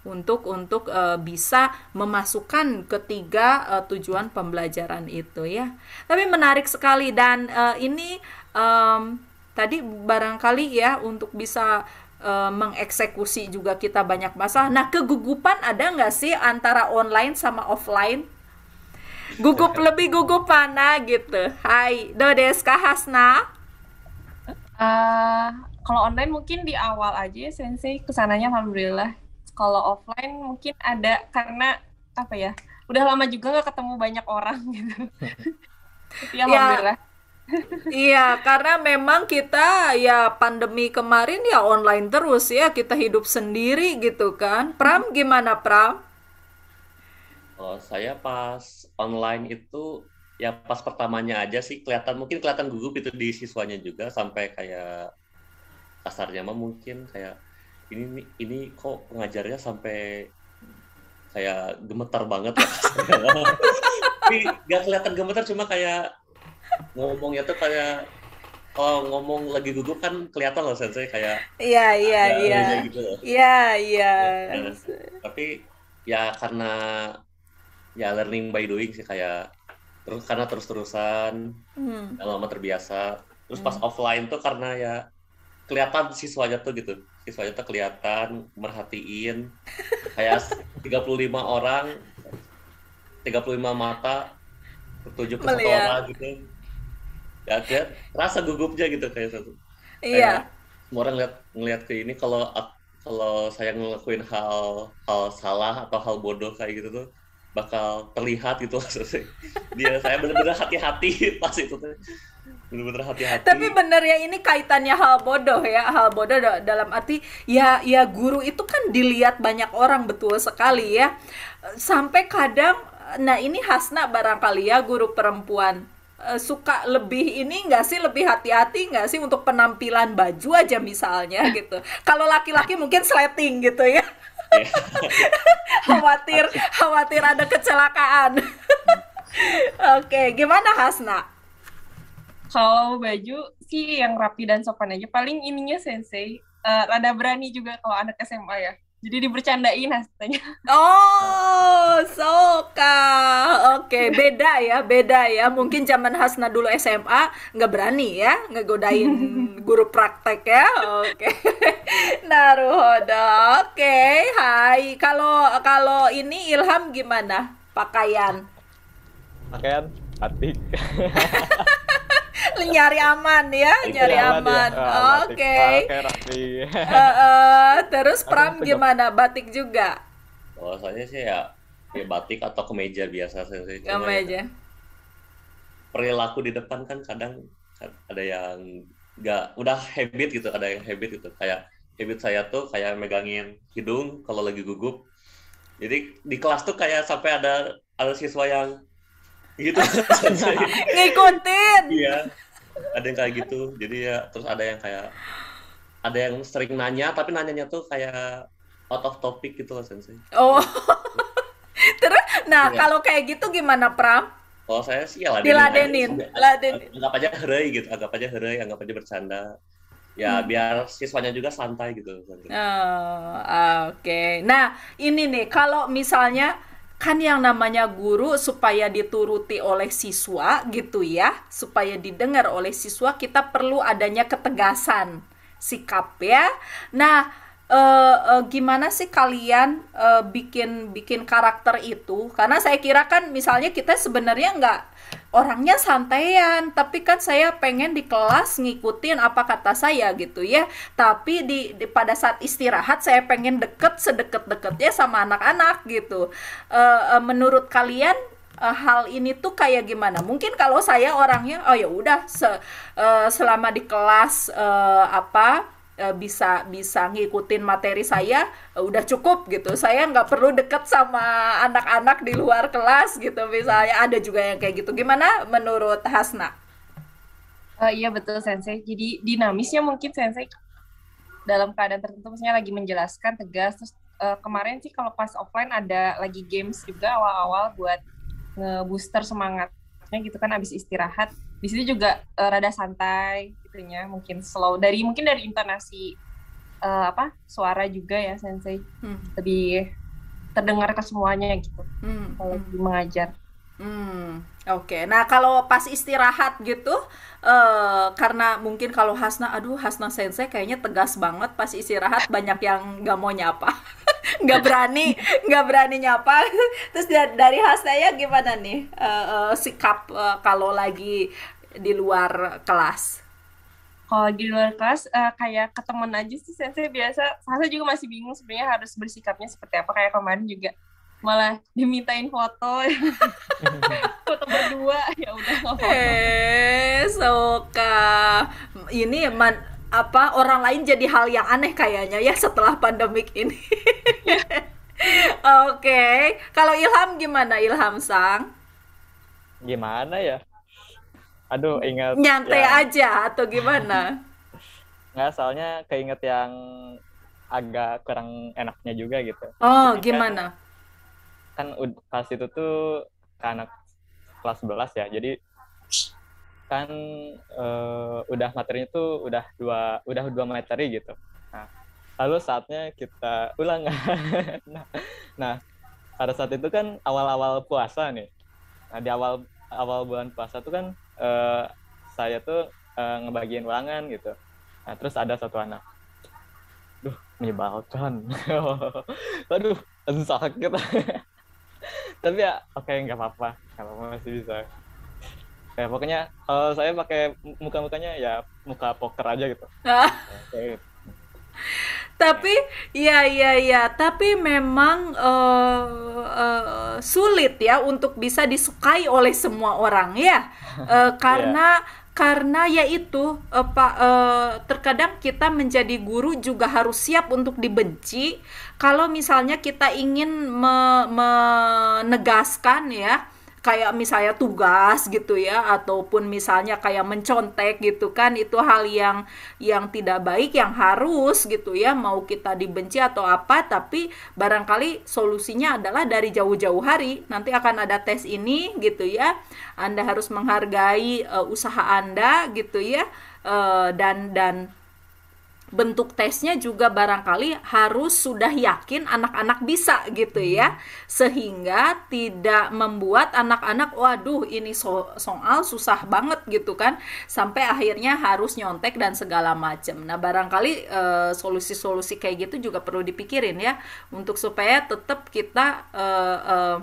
untuk untuk e, bisa memasukkan ketiga e, tujuan pembelajaran itu ya. Tapi menarik sekali dan e, ini e, tadi barangkali ya untuk bisa e, mengeksekusi juga kita banyak masalah. Nah kegugupan ada nggak sih antara online sama offline? Gugup lebih gugup mana gitu? Hai, Dodes Kahasna. Uh, eh, kalau online mungkin di awal aja sensei kesananya alhamdulillah kalau offline mungkin ada karena apa ya udah lama juga nggak ketemu banyak orang gitu ya iya karena memang kita ya pandemi kemarin ya online terus ya kita hidup sendiri gitu kan Pram hmm. gimana Pram Oh saya pas online itu ya pas pertamanya aja sih kelihatan mungkin kelihatan gugup itu di siswanya juga sampai kayak kasarnya mah mungkin kayak ini ini kok pengajarnya sampai kayak gemetar banget ya? tapi nggak kelihatan gemetar cuma kayak ngomongnya tuh kayak kalau ngomong lagi duduk kan kelihatan loh sensei kayak iya iya iya. Gitu iya iya iya iya tapi ya karena ya learning by doing sih kayak terus karena terus-terusan hmm. lama terbiasa terus pas hmm. offline tuh karena ya kelihatan siswanya tuh gitu siswanya tuh kelihatan merhatiin kayak 35 orang 35 mata tertuju ke satu orang gitu ya kayak rasa gugupnya gitu kayak satu iya kayak, semua orang lihat ngelihat ke ini kalau kalau saya ngelakuin hal hal salah atau hal bodoh kayak gitu tuh bakal terlihat gitu Dia saya benar-benar hati-hati pas itu benar-benar hati-hati. Tapi benar ya ini kaitannya hal bodoh ya, hal bodoh dalam arti ya ya guru itu kan dilihat banyak orang betul sekali ya. Sampai kadang nah ini Hasna barangkali ya guru perempuan e, suka lebih ini nggak sih lebih hati-hati nggak sih untuk penampilan baju aja misalnya gitu kalau laki-laki mungkin sleting gitu ya khawatir khawatir ada kecelakaan oke okay, gimana Hasna kalau baju sih yang rapi dan sopan aja paling ininya sensei uh, rada berani juga kalau anak SMA ya jadi dibercandain hasilnya. Oh, soka. Oke, beda ya, beda ya. Mungkin zaman Hasna dulu SMA nggak berani ya, ngegodain guru praktek ya. Oke. Okay. Naruhodo. Oke, hai. Kalau kalau ini Ilham gimana? Pakaian. Pakaian batik. nyari aman ya, Itu nyari aman. Ya. Uh, Oke. Okay. Uh, uh, terus Pram gimana? Batik juga? Bahasanya sih ya, ya batik atau kemeja biasa sih. Kemeja. Ya, perilaku di depan kan kadang ada yang nggak udah habit gitu, ada yang habit gitu. Kayak habit saya tuh kayak megangin hidung kalau lagi gugup. Jadi di kelas tuh kayak sampai ada ada siswa yang gitu ngikutin iya ada yang kayak gitu jadi ya terus ada yang kayak ada yang sering nanya tapi nanyanya tuh kayak out of topic gitu loh sensei oh terus nah ya. kalau kayak gitu gimana pram kalau saya sih ya ladenin diladenin ladenin anggap aja herai gitu anggap aja herai anggap aja bercanda ya hmm. biar siswanya juga santai gitu oh, oke okay. nah ini nih kalau misalnya kan yang namanya guru supaya dituruti oleh siswa gitu ya, supaya didengar oleh siswa kita perlu adanya ketegasan sikap ya. Nah, uh, uh, gimana sih kalian uh, bikin bikin karakter itu? Karena saya kira kan misalnya kita sebenarnya nggak orangnya santaian, tapi kan saya pengen di kelas ngikutin apa kata saya gitu ya. Tapi di, di pada saat istirahat saya pengen deket sedekat deketnya sama anak-anak gitu. Uh, uh, menurut kalian hal ini tuh kayak gimana? Mungkin kalau saya orangnya oh ya udah se, uh, selama di kelas uh, apa Eh, bisa bisa ngikutin materi saya eh, udah cukup gitu saya nggak perlu deket sama anak-anak di luar kelas gitu misalnya ada juga yang kayak gitu gimana menurut Hasna? Uh, iya betul sensei jadi dinamisnya mungkin sensei dalam keadaan tertentu misalnya lagi menjelaskan tegas terus uh, kemarin sih kalau pas offline ada lagi games juga awal-awal buat ngebooster semangatnya gitu kan abis istirahat di sini juga uh, rada santai gitunya mungkin slow dari mungkin dari intonasi uh, apa suara juga ya sensei hmm. lebih terdengar ke semuanya gitu hmm. kalau hmm. mengajar Hmm, oke. Okay. Nah, kalau pas istirahat gitu, uh, karena mungkin kalau Hasna, aduh Hasna Sensei kayaknya tegas banget pas istirahat, banyak yang nggak mau nyapa, nggak berani, nggak berani nyapa. Terus dari Hasna ya gimana nih uh, uh, sikap uh, kalau lagi di luar kelas? kalau di luar kelas uh, kayak ketemuan aja sih sensei biasa Hasna juga masih bingung sebenarnya harus bersikapnya seperti apa kayak kemarin juga malah dimintain foto foto berdua ya udah eh soka ini man apa orang lain jadi hal yang aneh kayaknya ya setelah pandemik ini oke okay. kalau Ilham gimana Ilham Sang gimana ya aduh ingat nyantai yang... aja atau gimana nggak soalnya keinget yang agak kurang enaknya juga gitu oh Jadi gimana kan kelas itu tuh ke anak kelas 11 ya jadi kan uh, udah materinya tuh udah dua udah dua materi gitu nah lalu saatnya kita ulang nah, nah pada saat itu kan awal-awal puasa nih nah di awal awal bulan puasa tuh kan uh, saya tuh uh, ngebagiin ulangan gitu nah terus ada satu anak duh menyebalkan waduh sakit tapi ya oke okay, nggak apa-apa kalau masih bisa ya pokoknya uh, saya pakai muka-mukanya ya muka poker aja gitu ah. tapi ya ya ya tapi memang uh, uh, sulit ya untuk bisa disukai oleh semua orang ya uh, karena yeah karena yaitu eh, Pak eh, terkadang kita menjadi guru juga harus siap untuk dibenci kalau misalnya kita ingin me menegaskan ya kayak misalnya tugas gitu ya ataupun misalnya kayak mencontek gitu kan itu hal yang yang tidak baik yang harus gitu ya mau kita dibenci atau apa tapi barangkali solusinya adalah dari jauh-jauh hari nanti akan ada tes ini gitu ya Anda harus menghargai uh, usaha Anda gitu ya uh, dan dan bentuk tesnya juga barangkali harus sudah yakin anak-anak bisa gitu ya hmm. sehingga tidak membuat anak-anak waduh ini so soal susah banget gitu kan sampai akhirnya harus nyontek dan segala macam nah barangkali eh, solusi-solusi uh, kayak gitu juga perlu dipikirin ya untuk supaya tetap kita uh, uh,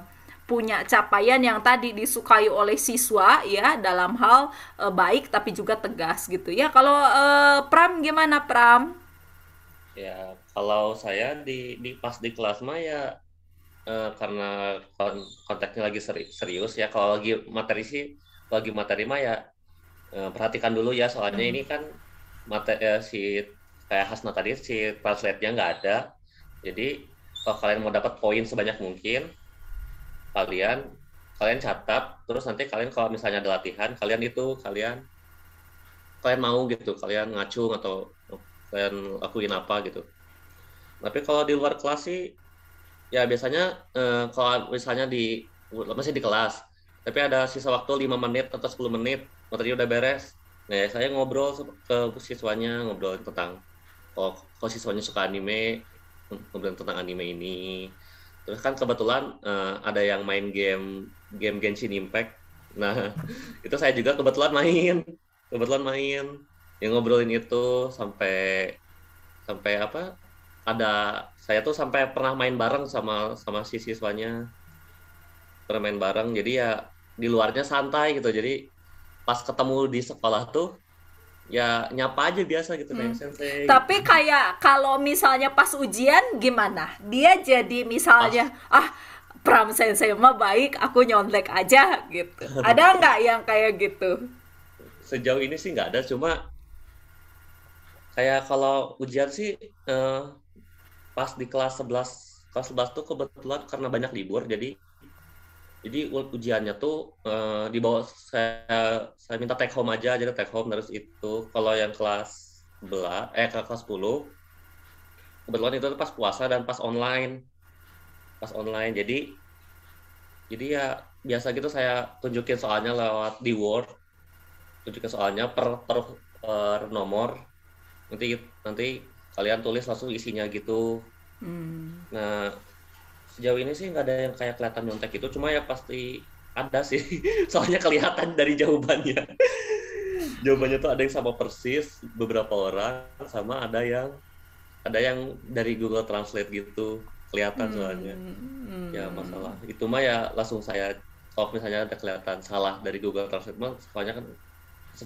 punya capaian yang tadi disukai oleh siswa ya dalam hal e, baik tapi juga tegas gitu ya kalau e, Pram gimana Pram? Ya kalau saya di, di pas di kelas mah ya e, karena kon, konteksnya lagi seri, serius ya kalau lagi materi sih lagi materi mah ya e, perhatikan dulu ya soalnya hmm. ini kan materi si kayak Hasna tadi si translate-nya nggak ada jadi kalau kalian mau dapat poin sebanyak mungkin kalian kalian catat terus nanti kalian kalau misalnya ada latihan kalian itu kalian kalian mau gitu kalian ngacung atau kalian lakuin apa gitu tapi kalau di luar kelas sih ya biasanya eh, kalau misalnya di masih di kelas tapi ada sisa waktu 5 menit atau 10 menit materi udah beres nah ya saya ngobrol ke siswanya ngobrol tentang oh, kok kalau siswanya suka anime ngobrol tentang anime ini terus kan kebetulan uh, ada yang main game game Genshin Impact nah itu saya juga kebetulan main kebetulan main yang ngobrolin itu sampai sampai apa ada saya tuh sampai pernah main bareng sama sama si siswanya pernah main bareng jadi ya di luarnya santai gitu jadi pas ketemu di sekolah tuh ya nyapa aja biasa gitu hmm. sensei. Gitu. Tapi kayak kalau misalnya pas ujian gimana? Dia jadi misalnya ah, ah Pram sensei mah baik, aku nyontek aja gitu. Ada nggak yang kayak gitu? Sejauh ini sih nggak ada, cuma kayak kalau ujian sih eh, pas di kelas 11 kelas 11 tuh kebetulan karena banyak libur jadi jadi ujiannya tuh uh, bawah saya saya minta take home aja jadi take home terus itu kalau yang kelas bela eh kelas 10 kebetulan itu pas puasa dan pas online pas online jadi jadi ya biasa gitu saya tunjukin soalnya lewat di Word tunjukin soalnya per per, per nomor nanti nanti kalian tulis langsung isinya gitu hmm. nah sejauh ini sih nggak ada yang kayak kelihatan nyontek itu cuma ya pasti ada sih soalnya kelihatan dari jawabannya jawabannya tuh ada yang sama persis beberapa orang sama ada yang ada yang dari Google Translate gitu kelihatan hmm, soalnya ya hmm. masalah itu mah ya langsung saya kalau misalnya ada kelihatan salah dari Google Translate mah soalnya kan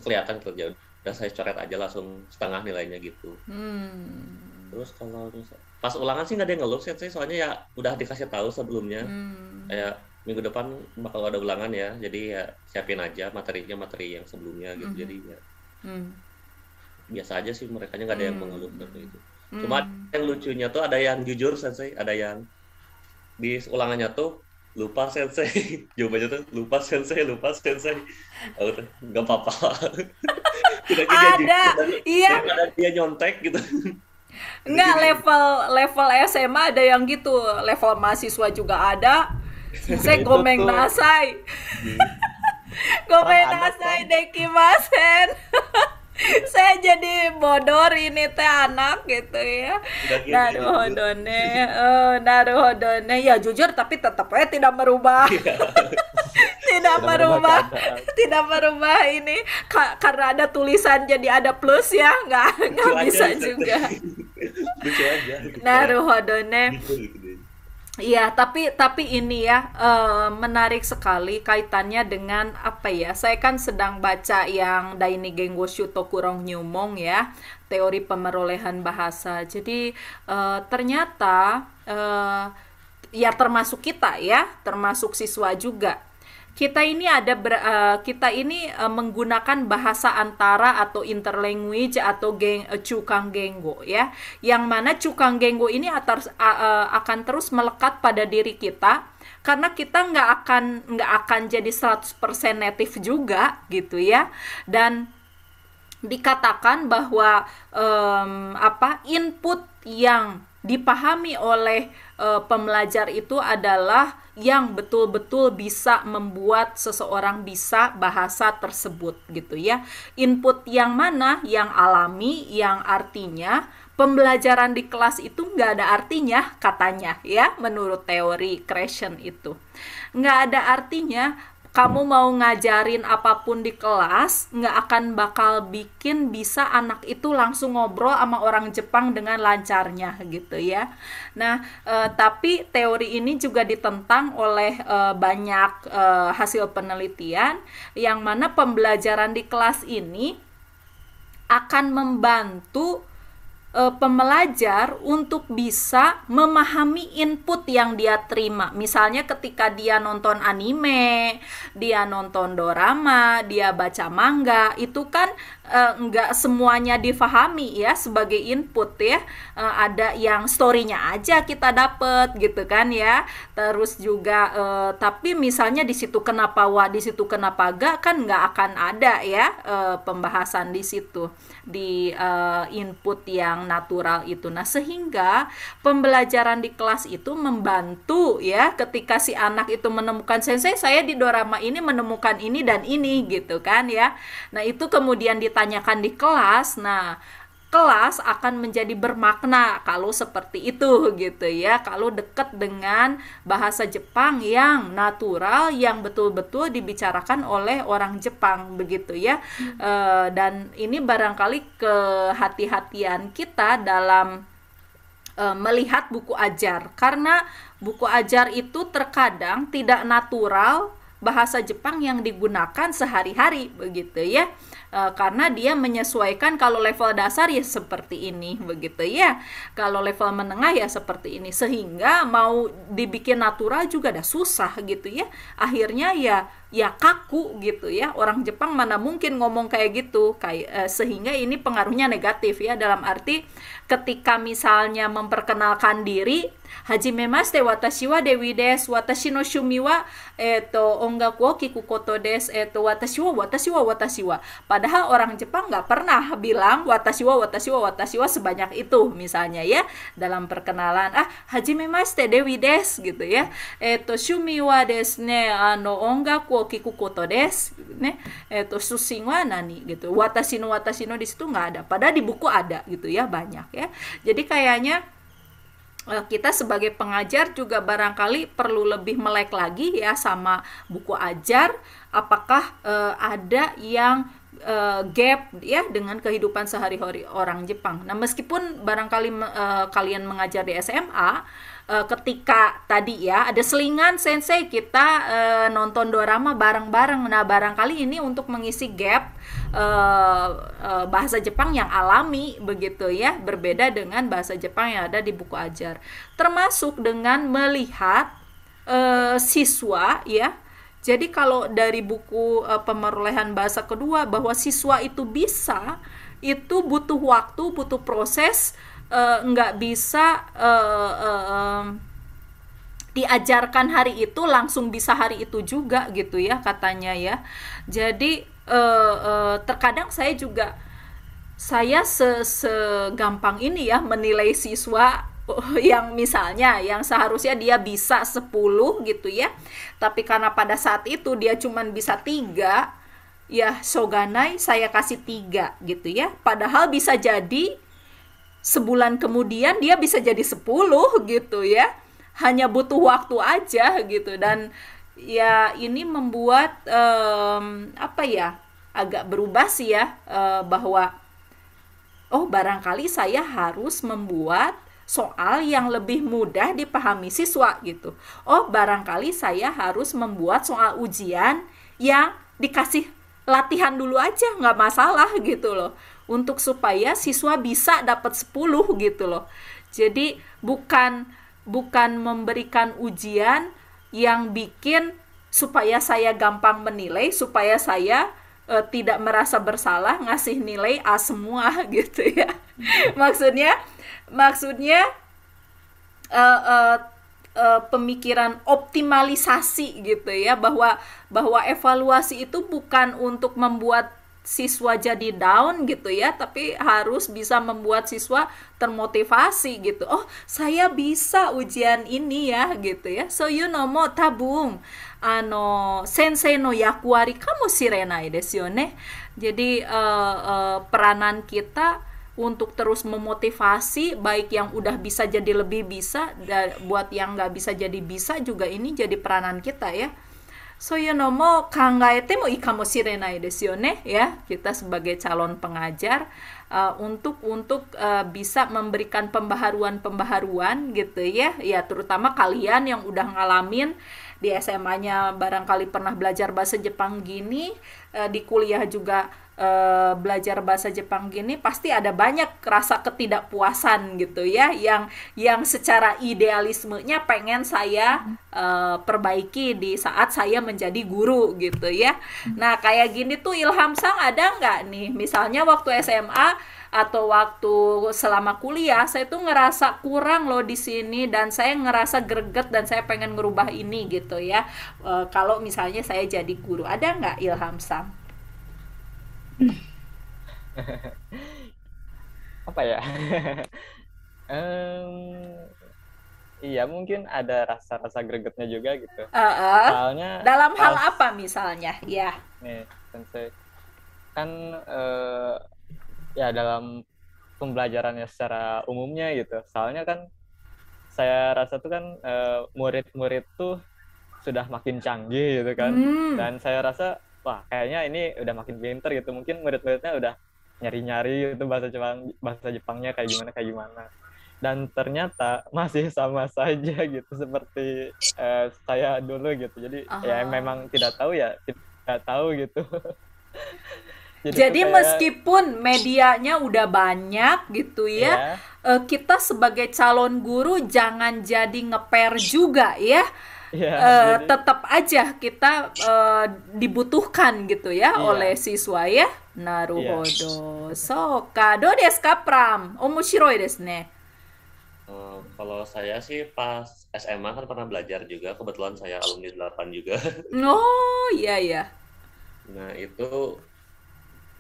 kelihatan kerja ya dan saya coret aja langsung setengah nilainya gitu hmm. terus kalau misalnya pas ulangan sih nggak ada yang ngeluh sih soalnya ya udah dikasih tahu sebelumnya hmm. kayak minggu depan bakal ada ulangan ya jadi ya siapin aja materinya materi yang sebelumnya gitu hmm. jadi ya hmm. biasa aja sih mereka nya nggak ada yang hmm. mengeluh gitu itu hmm. cuma yang lucunya tuh ada yang jujur sensei ada yang di ulangannya tuh lupa sensei jawabannya tuh lupa sensei lupa sensei aku ya nggak apa-apa ada iya dia nyontek gitu Enggak level level SMA ada yang gitu, level mahasiswa juga ada. Saya gomeng nasai. Hmm. gomeng nasai kan. deki masen. saya jadi bodor ini teh anak gitu ya naruhodone uh, eh, naruhodone ya jujur tapi tetap aja tidak merubah iya. tidak merubah tidak merubah ini karena ada tulisan jadi ada plus ya nggak nggak bisa juga lucu aja nah Iya, tapi tapi ini ya uh, menarik sekali kaitannya dengan apa ya? Saya kan sedang baca yang Daini Gengo Shuto Kurong Nyumong ya, teori pemerolehan bahasa. Jadi uh, ternyata uh, ya termasuk kita ya, termasuk siswa juga kita ini ada ber, uh, kita ini uh, menggunakan bahasa antara atau interlanguage atau geng uh, cukang genggo ya yang mana cukang genggo ini atas, uh, uh, akan terus melekat pada diri kita karena kita nggak akan nggak akan jadi 100% native juga gitu ya dan dikatakan bahwa um, apa input yang dipahami oleh uh, pembelajar itu adalah yang betul-betul bisa membuat seseorang bisa bahasa tersebut gitu ya. Input yang mana yang alami yang artinya pembelajaran di kelas itu nggak ada artinya katanya ya menurut teori creation itu nggak ada artinya kamu mau ngajarin apapun di kelas nggak akan bakal bikin bisa anak itu langsung ngobrol sama orang Jepang dengan lancarnya gitu ya. Nah, eh, tapi teori ini juga ditentang oleh eh, banyak eh, hasil penelitian yang mana pembelajaran di kelas ini akan membantu e, pembelajar untuk bisa memahami input yang dia terima. Misalnya ketika dia nonton anime, dia nonton dorama, dia baca manga, itu kan Eh, nggak uh, semuanya difahami ya sebagai input ya uh, ada yang storynya aja kita dapet gitu kan ya terus juga uh, tapi misalnya di situ kenapa wa di situ kenapa gak kan nggak akan ada ya uh, pembahasan di situ di uh, input yang natural itu nah sehingga pembelajaran di kelas itu membantu ya ketika si anak itu menemukan sensei saya di dorama ini menemukan ini dan ini gitu kan ya nah itu kemudian di ditanyakan di kelas, nah kelas akan menjadi bermakna kalau seperti itu gitu ya kalau dekat dengan bahasa Jepang yang natural yang betul-betul dibicarakan oleh orang Jepang begitu ya hmm. e, dan ini barangkali kehati-hatian kita dalam e, melihat buku ajar karena buku ajar itu terkadang tidak natural bahasa Jepang yang digunakan sehari-hari begitu ya Eh, karena dia menyesuaikan kalau level dasar ya seperti ini begitu ya kalau level menengah ya seperti ini sehingga mau dibikin natural juga dah susah gitu ya akhirnya ya ya kaku gitu ya orang Jepang mana mungkin ngomong kayak gitu kayak eh, sehingga ini pengaruhnya negatif ya dalam arti ketika misalnya memperkenalkan diri Hajime mas Te watashi wa dewi des watashi no shumi wa eto ongaku wo kikukoto des eto watashi wa watashi wa watashi wa padahal orang Jepang nggak pernah bilang watashi wa watashi wa watashi wa sebanyak itu misalnya ya dalam perkenalan ah hajime mas Te dewi des gitu ya eto shumi wa des ne ano ongaku koto des ne itu wa nani gitu. Watasino watasino di situ nggak ada. Padahal di buku ada gitu ya, banyak ya. Jadi kayaknya eh, kita sebagai pengajar juga barangkali perlu lebih melek lagi ya sama buku ajar apakah uh, ada yang uh, gap ya dengan kehidupan sehari-hari orang Jepang. Nah, meskipun barangkali uh, kalian mengajar di SMA uh, ketika tadi ya ada selingan sensei kita uh, nonton dorama bareng-bareng. Nah, barangkali ini untuk mengisi gap uh, uh, bahasa Jepang yang alami begitu ya, berbeda dengan bahasa Jepang yang ada di buku ajar. Termasuk dengan melihat uh, siswa ya. Jadi kalau dari buku uh, pemerolehan bahasa kedua bahwa siswa itu bisa itu butuh waktu, butuh proses Eh, nggak uh, bisa uh, uh, um, diajarkan hari itu langsung bisa hari itu juga gitu ya katanya ya jadi uh, uh, terkadang saya juga saya se segampang ini ya menilai siswa oh, yang misalnya yang seharusnya dia bisa 10 gitu ya tapi karena pada saat itu dia cuma bisa tiga ya soganai saya kasih tiga gitu ya padahal bisa jadi sebulan kemudian dia bisa jadi 10 gitu ya. Hanya butuh waktu aja gitu dan ya ini membuat um, apa ya agak berubah sih ya uh, bahwa oh barangkali saya harus membuat soal yang lebih mudah dipahami siswa gitu. Oh, barangkali saya harus membuat soal ujian yang dikasih latihan dulu aja nggak masalah gitu loh untuk supaya siswa bisa dapat 10 gitu loh. Jadi bukan bukan memberikan ujian yang bikin supaya saya gampang menilai, supaya saya e, tidak merasa bersalah ngasih nilai A semua gitu ya. Hmm. maksudnya maksudnya e, e, e, pemikiran optimalisasi gitu ya bahwa bahwa evaluasi itu bukan untuk membuat siswa jadi down gitu ya, tapi harus bisa membuat siswa termotivasi gitu. Oh, saya bisa ujian ini ya gitu ya. So you know mo tabung. Ano sensei no yakuari kamu sirenai desu yo ne. Jadi uh, uh, peranan kita untuk terus memotivasi baik yang udah bisa jadi lebih bisa dan buat yang nggak bisa jadi bisa juga ini jadi peranan kita ya. そういうのも考えてもいいかもしれないですよね ya kita sebagai calon pengajar uh, untuk untuk uh, bisa memberikan pembaharuan-pembaharuan gitu ya ya terutama kalian yang udah ngalamin di SMA-nya barangkali pernah belajar bahasa Jepang gini uh, di kuliah juga uh, belajar bahasa Jepang gini pasti ada banyak rasa ketidakpuasan gitu ya yang yang secara idealismenya pengen saya uh, perbaiki di saat saya menjadi guru gitu ya. Nah kayak gini tuh Ilham Sang ada nggak nih misalnya waktu SMA atau waktu selama kuliah saya tuh ngerasa kurang loh di sini dan saya ngerasa greget dan saya pengen ngerubah ini gitu ya e, kalau misalnya saya jadi guru ada nggak Ilham Sam? apa ya um, iya mungkin ada rasa-rasa gregetnya juga gitu uh -uh. soalnya dalam hal apa misalnya ya nih sensei kan uh, ya dalam pembelajarannya secara umumnya gitu soalnya kan saya rasa tuh kan eh, murid-murid uh, tuh sudah makin canggih gitu kan hmm. dan saya rasa wah kayaknya ini udah makin pinter gitu mungkin murid-muridnya udah nyari-nyari itu bahasa Jepang bahasa Jepangnya kayak gimana kayak gimana dan ternyata masih sama saja gitu seperti eh, saya dulu gitu jadi ya Aha. ya memang tidak tahu ya tidak tahu gitu jadi, jadi kayak... meskipun medianya udah banyak gitu ya yeah. Iya. kita sebagai calon guru jangan jadi ngeper juga ya yeah, iya, uh, jadi... tetap aja kita uh, dibutuhkan gitu ya yeah. oleh siswa ya. Naruhodo. Yeah. So, kado desu kapram omushiroi Omoshiroi desu ne. Uh, kalau saya sih pas SMA kan pernah belajar juga. Kebetulan saya alumni 8 juga. Oh, iya yeah, iya. Nah, itu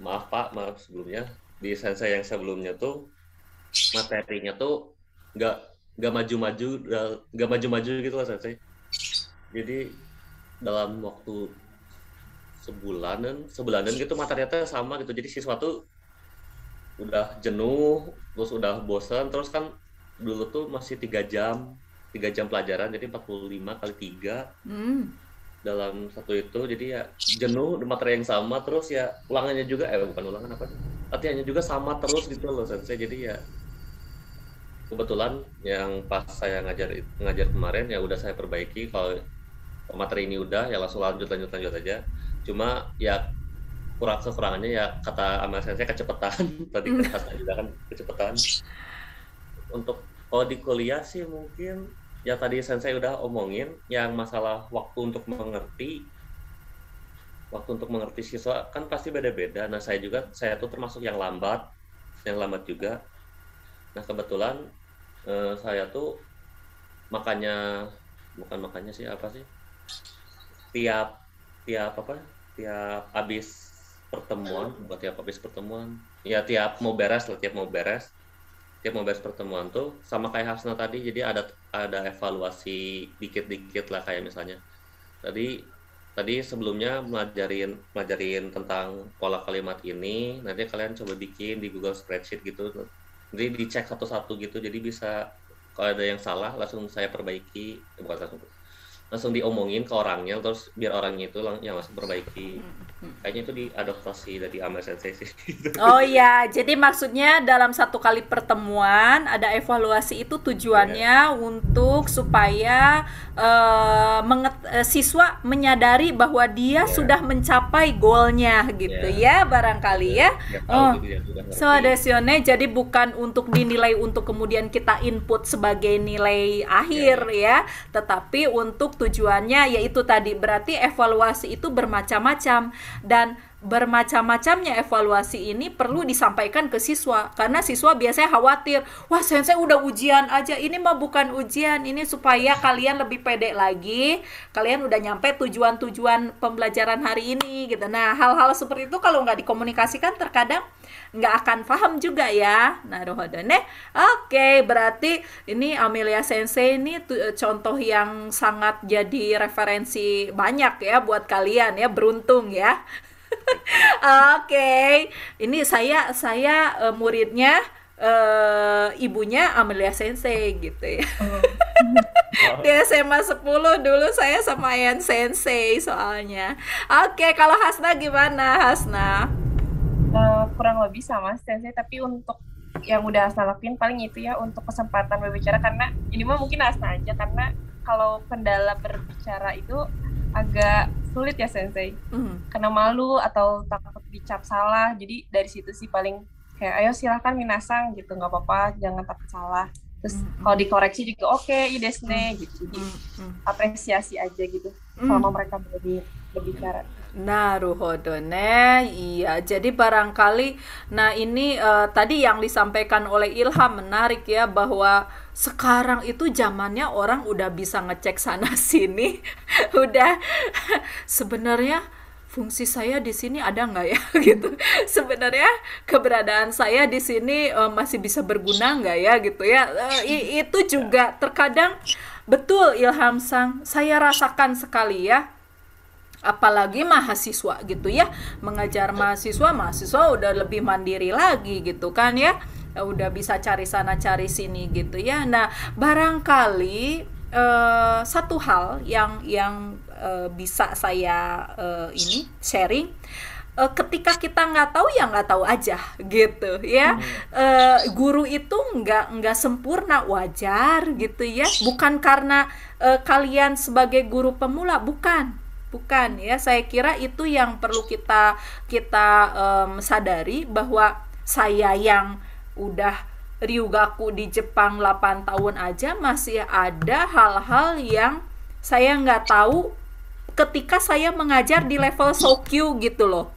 maaf Pak, maaf sebelumnya. Di sensei yang sebelumnya tuh materinya tuh nggak nggak maju-maju eh, nggak maju-maju gitu lah sensei jadi dalam waktu sebulanan sebulanan gitu materinya sama gitu jadi siswa tuh udah jenuh terus udah bosan terus kan dulu tuh masih tiga jam tiga jam pelajaran jadi 45 kali tiga mm. dalam satu itu jadi ya jenuh materi yang sama terus ya ulangannya juga eh bukan ulangan apa latihannya juga sama terus gitu loh sensei jadi ya kebetulan yang pas saya ngajar ngajar kemarin ya udah saya perbaiki kalau materi ini udah ya langsung lanjut lanjut lanjut aja cuma ya kurang kekurangannya ya kata Amal saya kecepatan tadi hmm. kata juga kan kecepatan untuk kalau di kuliah sih mungkin ya tadi sensei udah omongin yang masalah waktu untuk mengerti waktu untuk mengerti siswa kan pasti beda-beda nah saya juga saya tuh termasuk yang lambat yang lambat juga nah kebetulan eh, saya tuh makanya bukan makanya sih apa sih tiap tiap apa tiap habis pertemuan buat tiap habis pertemuan ya tiap mau beres lah tiap mau beres tiap mau beres pertemuan tuh sama kayak Hasna tadi jadi ada ada evaluasi dikit-dikit lah kayak misalnya tadi tadi sebelumnya melajarin melajarin tentang pola kalimat ini nanti kalian coba bikin di Google spreadsheet gitu jadi dicek satu-satu gitu jadi bisa kalau ada yang salah langsung saya perbaiki bukan langsung langsung diomongin ke orangnya terus biar orangnya itu yang langsung perbaiki hmm kayaknya itu diadaptasi dari Amel Sensei sih. oh iya, jadi maksudnya dalam satu kali pertemuan ada evaluasi itu tujuannya yeah. untuk supaya uh, uh, siswa menyadari bahwa dia yeah. sudah mencapai goalnya gitu yeah. ya barangkali yeah. ya. Iya, iya, oh, gitu, so ada sione jadi bukan untuk dinilai untuk kemudian kita input sebagai nilai akhir yeah. Iya. ya, tetapi untuk tujuannya yaitu tadi berarti evaluasi itu bermacam-macam dan bermacam-macamnya evaluasi ini perlu disampaikan ke siswa karena siswa biasanya khawatir wah sensei udah ujian aja ini mah bukan ujian ini supaya kalian lebih pede lagi kalian udah nyampe tujuan-tujuan pembelajaran hari ini gitu nah hal-hal seperti itu kalau nggak dikomunikasikan terkadang nggak akan paham juga ya nah rohodone oke berarti ini Amelia Sensei ini eh, contoh yang sangat jadi referensi banyak ya buat kalian ya beruntung ya Oke, okay. ini saya saya uh, muridnya uh, ibunya Amelia Sensei gitu ya. Oh. Di SMA 10 dulu saya sama Ayan Sensei soalnya. Oke, okay, kalau Hasna gimana Hasna? Uh, kurang lebih sama Sensei tapi untuk yang udah Hasna lakuin paling itu ya untuk kesempatan berbicara karena ini mah mungkin Hasna aja karena kalau kendala berbicara itu agak sulit ya sensei mm. karena malu atau takut dicap salah jadi dari situ sih paling kayak ayo silahkan minasang gitu nggak apa-apa jangan takut salah terus mm. kalau dikoreksi juga oke okay, idesne mm. gitu jadi mm. apresiasi aja gitu mm. sama mereka lebih berbicara Naruhodo ne. Iya, jadi barangkali nah ini uh, tadi yang disampaikan oleh Ilham menarik ya bahwa sekarang itu zamannya orang udah bisa ngecek sana sini. udah sebenarnya fungsi saya di sini ada nggak ya gitu sebenarnya keberadaan saya di sini uh, masih bisa berguna nggak ya gitu ya uh, itu juga terkadang betul Ilham Sang saya rasakan sekali ya apalagi mahasiswa gitu ya mengajar mahasiswa mahasiswa udah lebih mandiri lagi gitu kan ya udah bisa cari sana cari sini gitu ya nah barangkali uh, satu hal yang yang uh, bisa saya uh, ini sharing ketika kita nggak tahu ya nggak tahu aja gitu ya hmm. guru itu nggak nggak sempurna wajar gitu ya bukan karena uh, kalian sebagai guru pemula bukan Bukan ya, saya kira itu yang perlu kita kita um, sadari bahwa saya yang udah Ryugaku di Jepang 8 tahun aja masih ada hal-hal yang saya nggak tahu ketika saya mengajar di level Sokyu gitu loh.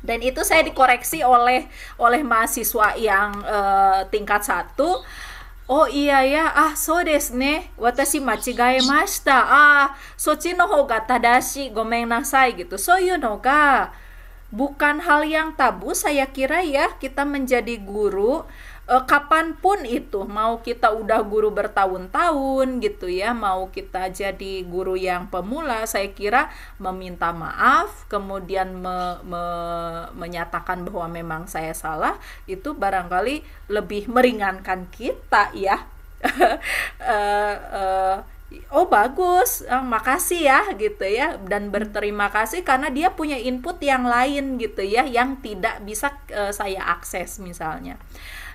Dan itu saya dikoreksi oleh oleh mahasiswa yang uh, tingkat satu Oh iya ya, ah so desu ne, watashi machigai master ah sochi no hou ga tadashi, gomen nasai gitu. So you know ga, bukan hal yang tabu saya kira ya kita menjadi guru, E, kapanpun itu mau kita udah guru bertahun-tahun gitu ya mau kita jadi guru yang pemula saya kira meminta maaf kemudian me, me, menyatakan bahwa memang saya salah itu barangkali lebih meringankan kita ya uh, uh, oh bagus, uh, makasih ya gitu ya dan berterima kasih karena dia punya input yang lain gitu ya yang tidak bisa uh, saya akses misalnya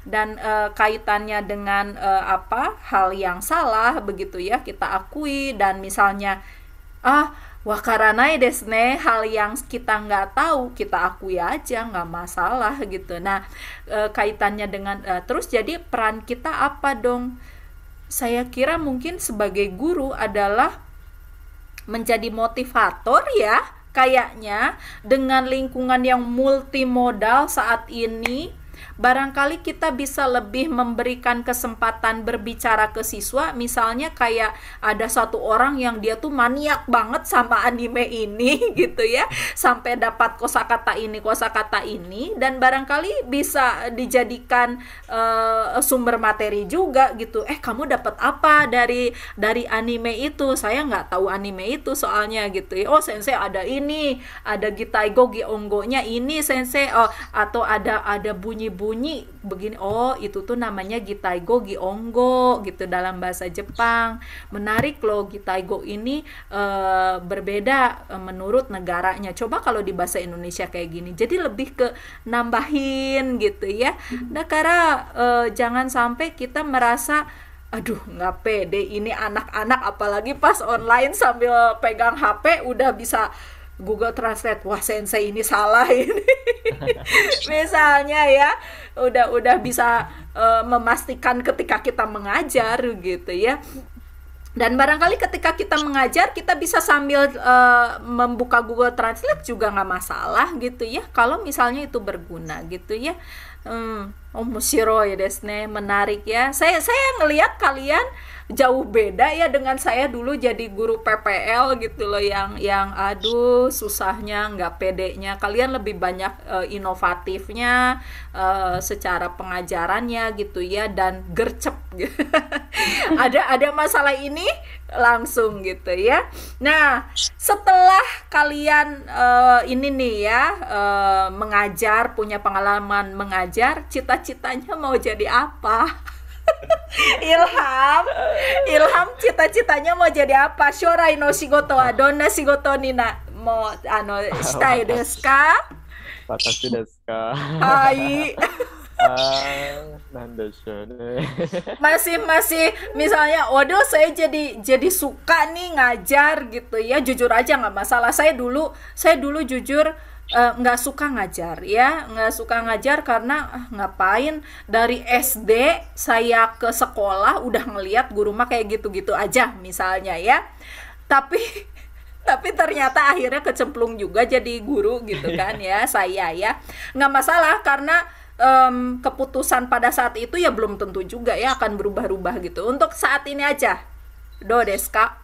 dan e, kaitannya dengan e, apa hal yang salah begitu ya kita akui dan misalnya ah wakaranai ya desne hal yang kita nggak tahu kita akui aja nggak masalah gitu nah e, kaitannya dengan e, terus jadi peran kita apa dong saya kira mungkin sebagai guru adalah menjadi motivator ya kayaknya dengan lingkungan yang multimodal saat ini barangkali kita bisa lebih memberikan kesempatan berbicara ke siswa misalnya kayak ada satu orang yang dia tuh maniak banget sama anime ini gitu ya sampai dapat kosakata ini kosakata ini dan barangkali bisa dijadikan uh, sumber materi juga gitu eh kamu dapat apa dari dari anime itu saya nggak tahu anime itu soalnya gitu ya oh sensei ada ini ada gitaigo gionggonya ini sensei oh atau ada ada bunyi bunyi bunyi begini oh itu tuh namanya gitaigo giongo gitu dalam bahasa Jepang menarik loh gitaigo ini e, berbeda e, menurut negaranya coba kalau di bahasa Indonesia kayak gini jadi lebih ke nambahin gitu ya hmm. nah karena e, eh, jangan sampai kita merasa aduh nggak pede ini anak-anak apalagi pas online sambil pegang HP udah bisa Google Translate wah sensei ini salah ini misalnya ya udah udah bisa uh, memastikan ketika kita mengajar gitu ya dan barangkali ketika kita mengajar kita bisa sambil uh, membuka Google Translate juga nggak masalah gitu ya kalau misalnya itu berguna gitu ya hmm, oh musyro ya desne menarik ya saya saya ngelihat kalian jauh beda ya dengan saya dulu jadi guru PPL gitu loh yang yang aduh susahnya nggak pedenya kalian lebih banyak uh, inovatifnya uh, secara pengajarannya gitu ya dan gercep ada ada masalah ini langsung gitu ya nah setelah kalian uh, ini nih ya uh, mengajar punya pengalaman mengajar cita-citanya mau jadi apa Ilham, Ilham cita-citanya mau jadi apa? Shorai no shigoto wa donna shigoto ni na mo ano shitai desu ka? Watashi desu ka? Hai. Ah, masih masih misalnya waduh saya jadi jadi suka nih ngajar gitu ya jujur aja nggak masalah saya dulu saya dulu jujur Eh, nggak uh, suka ngajar ya nggak suka ngajar karena uh, ngapain dari SD saya ke sekolah udah ngeliat guru mah kayak gitu-gitu aja misalnya ya tapi tapi ternyata akhirnya kecemplung juga jadi guru gitu kan ya saya ya nggak masalah karena um, keputusan pada saat itu ya belum tentu juga ya akan berubah-ubah gitu untuk saat ini aja do deska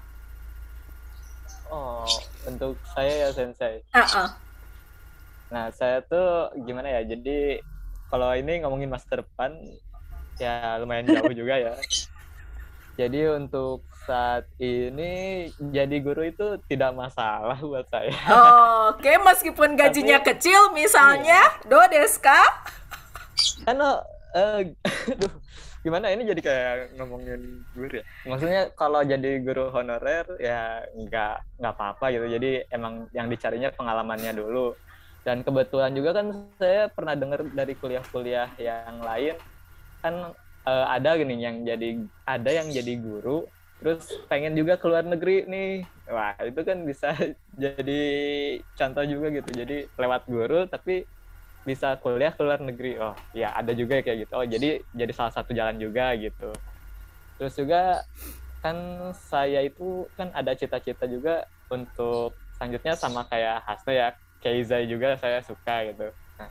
oh untuk saya ya sensei uh -uh Nah, saya tuh gimana ya? Jadi kalau ini ngomongin masa depan ya lumayan jauh juga ya. Jadi untuk saat ini jadi guru itu tidak masalah buat saya. Oh, Oke, okay. meskipun gajinya Tapi, kecil misalnya, iya. do deska. Kan uh, eh, aduh, gimana ini jadi kayak ngomongin guru ya maksudnya kalau jadi guru honorer ya nggak nggak apa-apa gitu jadi emang yang dicarinya pengalamannya dulu dan kebetulan juga kan saya pernah dengar dari kuliah-kuliah yang lain kan uh, ada gini yang jadi ada yang jadi guru terus pengen juga keluar negeri nih wah itu kan bisa jadi contoh juga gitu jadi lewat guru tapi bisa kuliah ke luar negeri oh ya ada juga kayak gitu oh jadi jadi salah satu jalan juga gitu terus juga kan saya itu kan ada cita-cita juga untuk selanjutnya sama kayak Hasna ya Keizai juga saya suka gitu. Nah,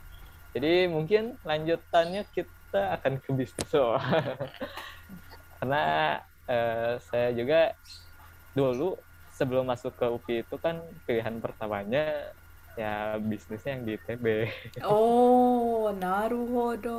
jadi mungkin lanjutannya kita akan ke bisnis oh. Karena eh, saya juga dulu sebelum masuk ke UPI itu kan pilihan pertamanya ya bisnisnya yang di ITB. Oh, naruhodo.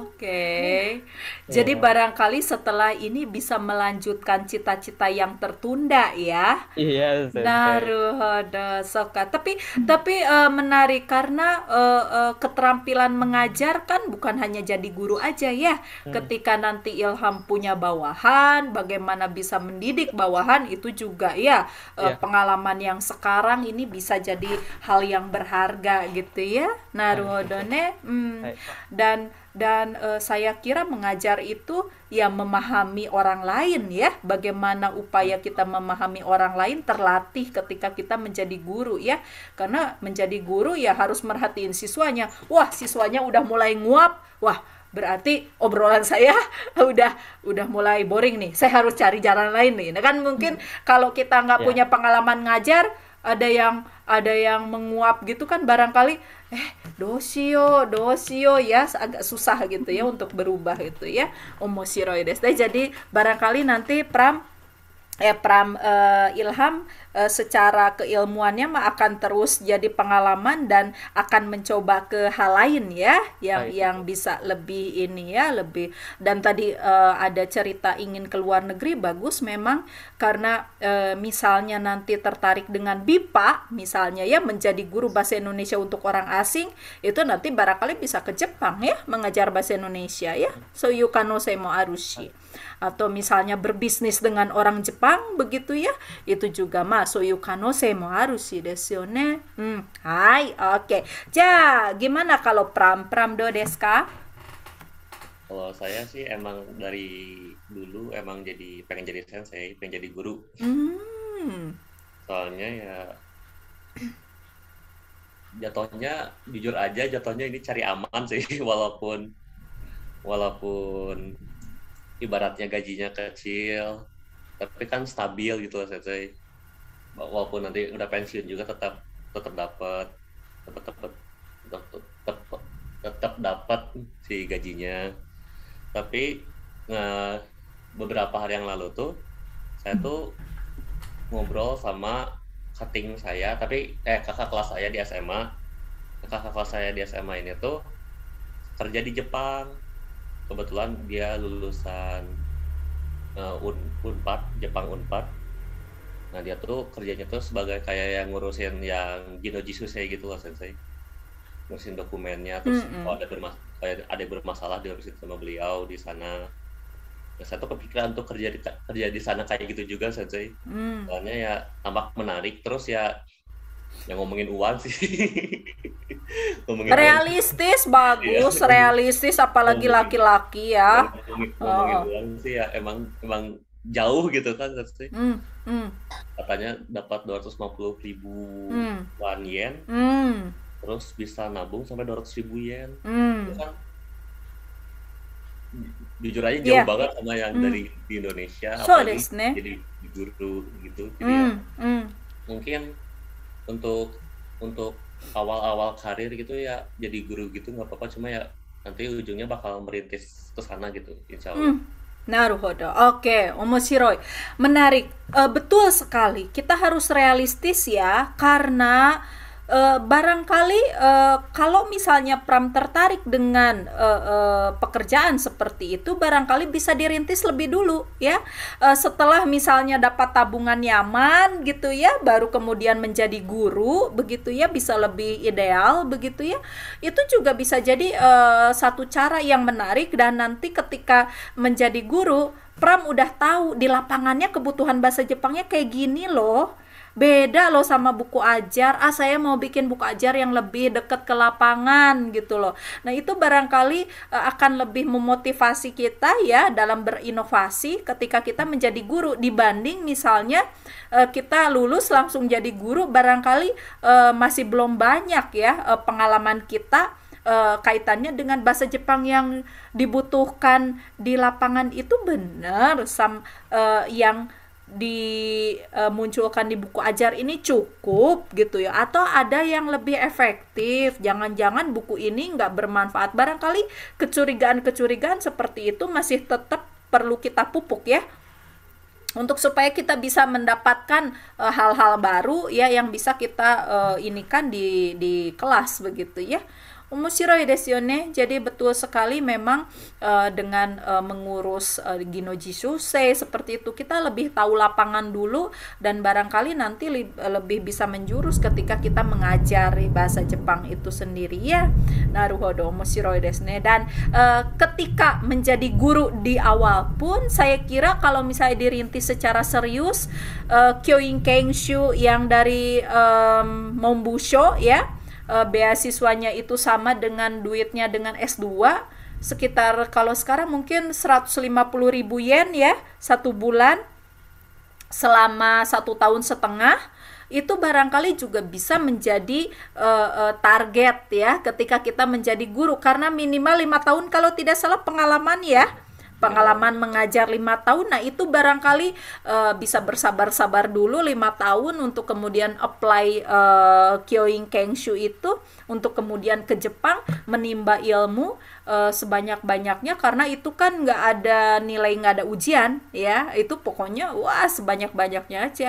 Oke. Okay. Iya. Yeah. Jadi barangkali setelah ini bisa melanjutkan cita-cita yang tertunda ya. Iya, yes, Naruhodo. Soka. Tapi tapi uh, menarik karena uh, uh, keterampilan mengajar kan bukan hanya jadi guru aja ya. Hmm. Ketika nanti Ilham punya bawahan, bagaimana bisa mendidik bawahan itu juga ya uh, pengalaman yang sekarang ini bisa jadi hal hal yang berharga gitu ya naruhodone hmm. dan dan uh, saya kira mengajar itu ya memahami orang lain ya bagaimana upaya kita memahami orang lain terlatih ketika kita menjadi guru ya karena menjadi guru ya harus merhatiin siswanya wah siswanya udah mulai nguap wah berarti obrolan saya udah udah mulai boring nih saya harus cari jalan lain nih nah, kan mungkin hmm. kalau kita nggak yeah. punya pengalaman ngajar ada yang ada yang menguap gitu kan barangkali eh dosio dosio ya agak susah gitu ya untuk berubah gitu ya omosiroides jadi barangkali nanti pram eh pram eh, ilham Eh, secara keilmuannya mah akan terus jadi pengalaman dan akan mencoba ke hal lain ya yang Baik. yang bisa lebih ini ya lebih dan tadi uh, ada cerita ingin ke luar negeri bagus memang karena uh, misalnya nanti tertarik dengan BIPA misalnya ya menjadi guru bahasa Indonesia untuk orang asing itu nanti barangkali bisa ke Jepang ya mengajar bahasa Indonesia ya so you can Yukano Semo Arushi atau misalnya berbisnis dengan orang Jepang begitu ya itu juga mah はそういう可能性もあるしですよね。うん、はい、OK。じゃあ、gimana hmm, kalau pram-pram do Kalau saya sih emang dari dulu emang jadi pengen jadi sensei, pengen jadi guru. Hmm. Soalnya ya jatuhnya jujur aja jatuhnya ini cari aman sih walaupun walaupun ibaratnya gajinya kecil tapi kan stabil gitu loh saya walaupun nanti udah pensiun juga tetap tetap dapat tetap dapat tetap tetap dapat si gajinya tapi nah, beberapa hari yang lalu tuh saya tuh ngobrol sama cutting saya tapi eh kakak kelas saya di SMA kakak kelas saya di SMA ini tuh kerja di Jepang kebetulan dia lulusan uh, Un Unpad Jepang Unpad Nah dia tuh kerjanya tuh sebagai kayak yang ngurusin yang Gino Jesus saya gitu lah sensei. Ngurusin dokumennya terus mm -hmm. kalau ada bermas kayak ada bermasalah diurusin sama beliau di sana. Nah, saya tuh kepikiran untuk kerja di kerja di sana kayak gitu juga sensei. Mm. Soalnya ya tampak menarik terus ya yang ngomongin uang sih. realistis uang. bagus, iya. realistis apalagi laki-laki ya. Ngomongin, ngomongin uang sih ya emang emang jauh gitu kan Mm, mm. Katanya dapat 250 ribu mm. one yen, mm. terus bisa nabung sampai 200 ribu yen. Mm. kan jujur aja jauh yeah. banget sama yang mm. dari di Indonesia, so apalagi jadi guru gitu. Jadi mm. Ya, mm. mungkin untuk untuk awal-awal karir gitu ya jadi guru gitu nggak apa-apa cuma ya nanti ujungnya bakal merintis ke sana gitu insya Allah. Mm Naruhodo. Oke, omosiroi, Menarik. uh, betul sekali. Kita harus realistis ya karena uh, barangkali uh, kalau misalnya Pram tertarik dengan uh, uh, pekerjaan seperti itu barangkali bisa dirintis lebih dulu ya uh, setelah misalnya dapat tabungan nyaman gitu ya baru kemudian menjadi guru begitu ya bisa lebih ideal begitu ya itu juga bisa jadi uh, satu cara yang menarik dan nanti ketika menjadi guru Pram udah tahu di lapangannya kebutuhan bahasa Jepangnya kayak gini loh beda loh sama buku ajar ah saya mau bikin buku ajar yang lebih dekat ke lapangan gitu loh nah itu barangkali eh, akan lebih memotivasi kita ya dalam berinovasi ketika kita menjadi guru dibanding misalnya eh, kita lulus langsung jadi guru barangkali eh, masih belum banyak ya pengalaman kita kaitannya dengan bahasa Jepang yang dibutuhkan di lapangan itu benar sam uh, yang dimunculkan di buku ajar ini cukup gitu ya atau ada yang lebih efektif jangan-jangan buku ini nggak bermanfaat barangkali kecurigaan-kecurigaan seperti itu masih tetap perlu kita pupuk ya untuk supaya kita bisa mendapatkan eh, hal-hal uh, baru ya yang bisa kita uh, inikan di di kelas begitu ya umusiroi desione Jadi betul sekali memang uh, dengan uh, mengurus uh, eh, Ginoji susai seperti itu kita lebih tahu lapangan dulu dan barangkali nanti lebih bisa menjurus ketika kita mengajari bahasa Jepang itu sendiri ya. Naruhodo umusiroi desu Dan uh, ketika menjadi guru di awal pun saya kira kalau misalnya dirintis secara serius uh, Kyoin Kengshu yang dari um, Mombusho ya uh, beasiswanya itu sama dengan duitnya dengan S2 sekitar kalau sekarang mungkin 150 ribu yen ya satu bulan selama satu tahun setengah itu barangkali juga bisa menjadi uh, uh, target ya ketika kita menjadi guru karena minimal lima tahun kalau tidak salah pengalaman ya pengalaman mengajar lima tahun nah itu barangkali uh, bisa bersabar-sabar dulu lima tahun untuk kemudian apply uh, eh, Kyoin Kengshu itu untuk kemudian ke Jepang menimba ilmu uh, sebanyak-banyaknya karena itu kan nggak ada nilai nggak ada ujian ya itu pokoknya wah sebanyak-banyaknya aja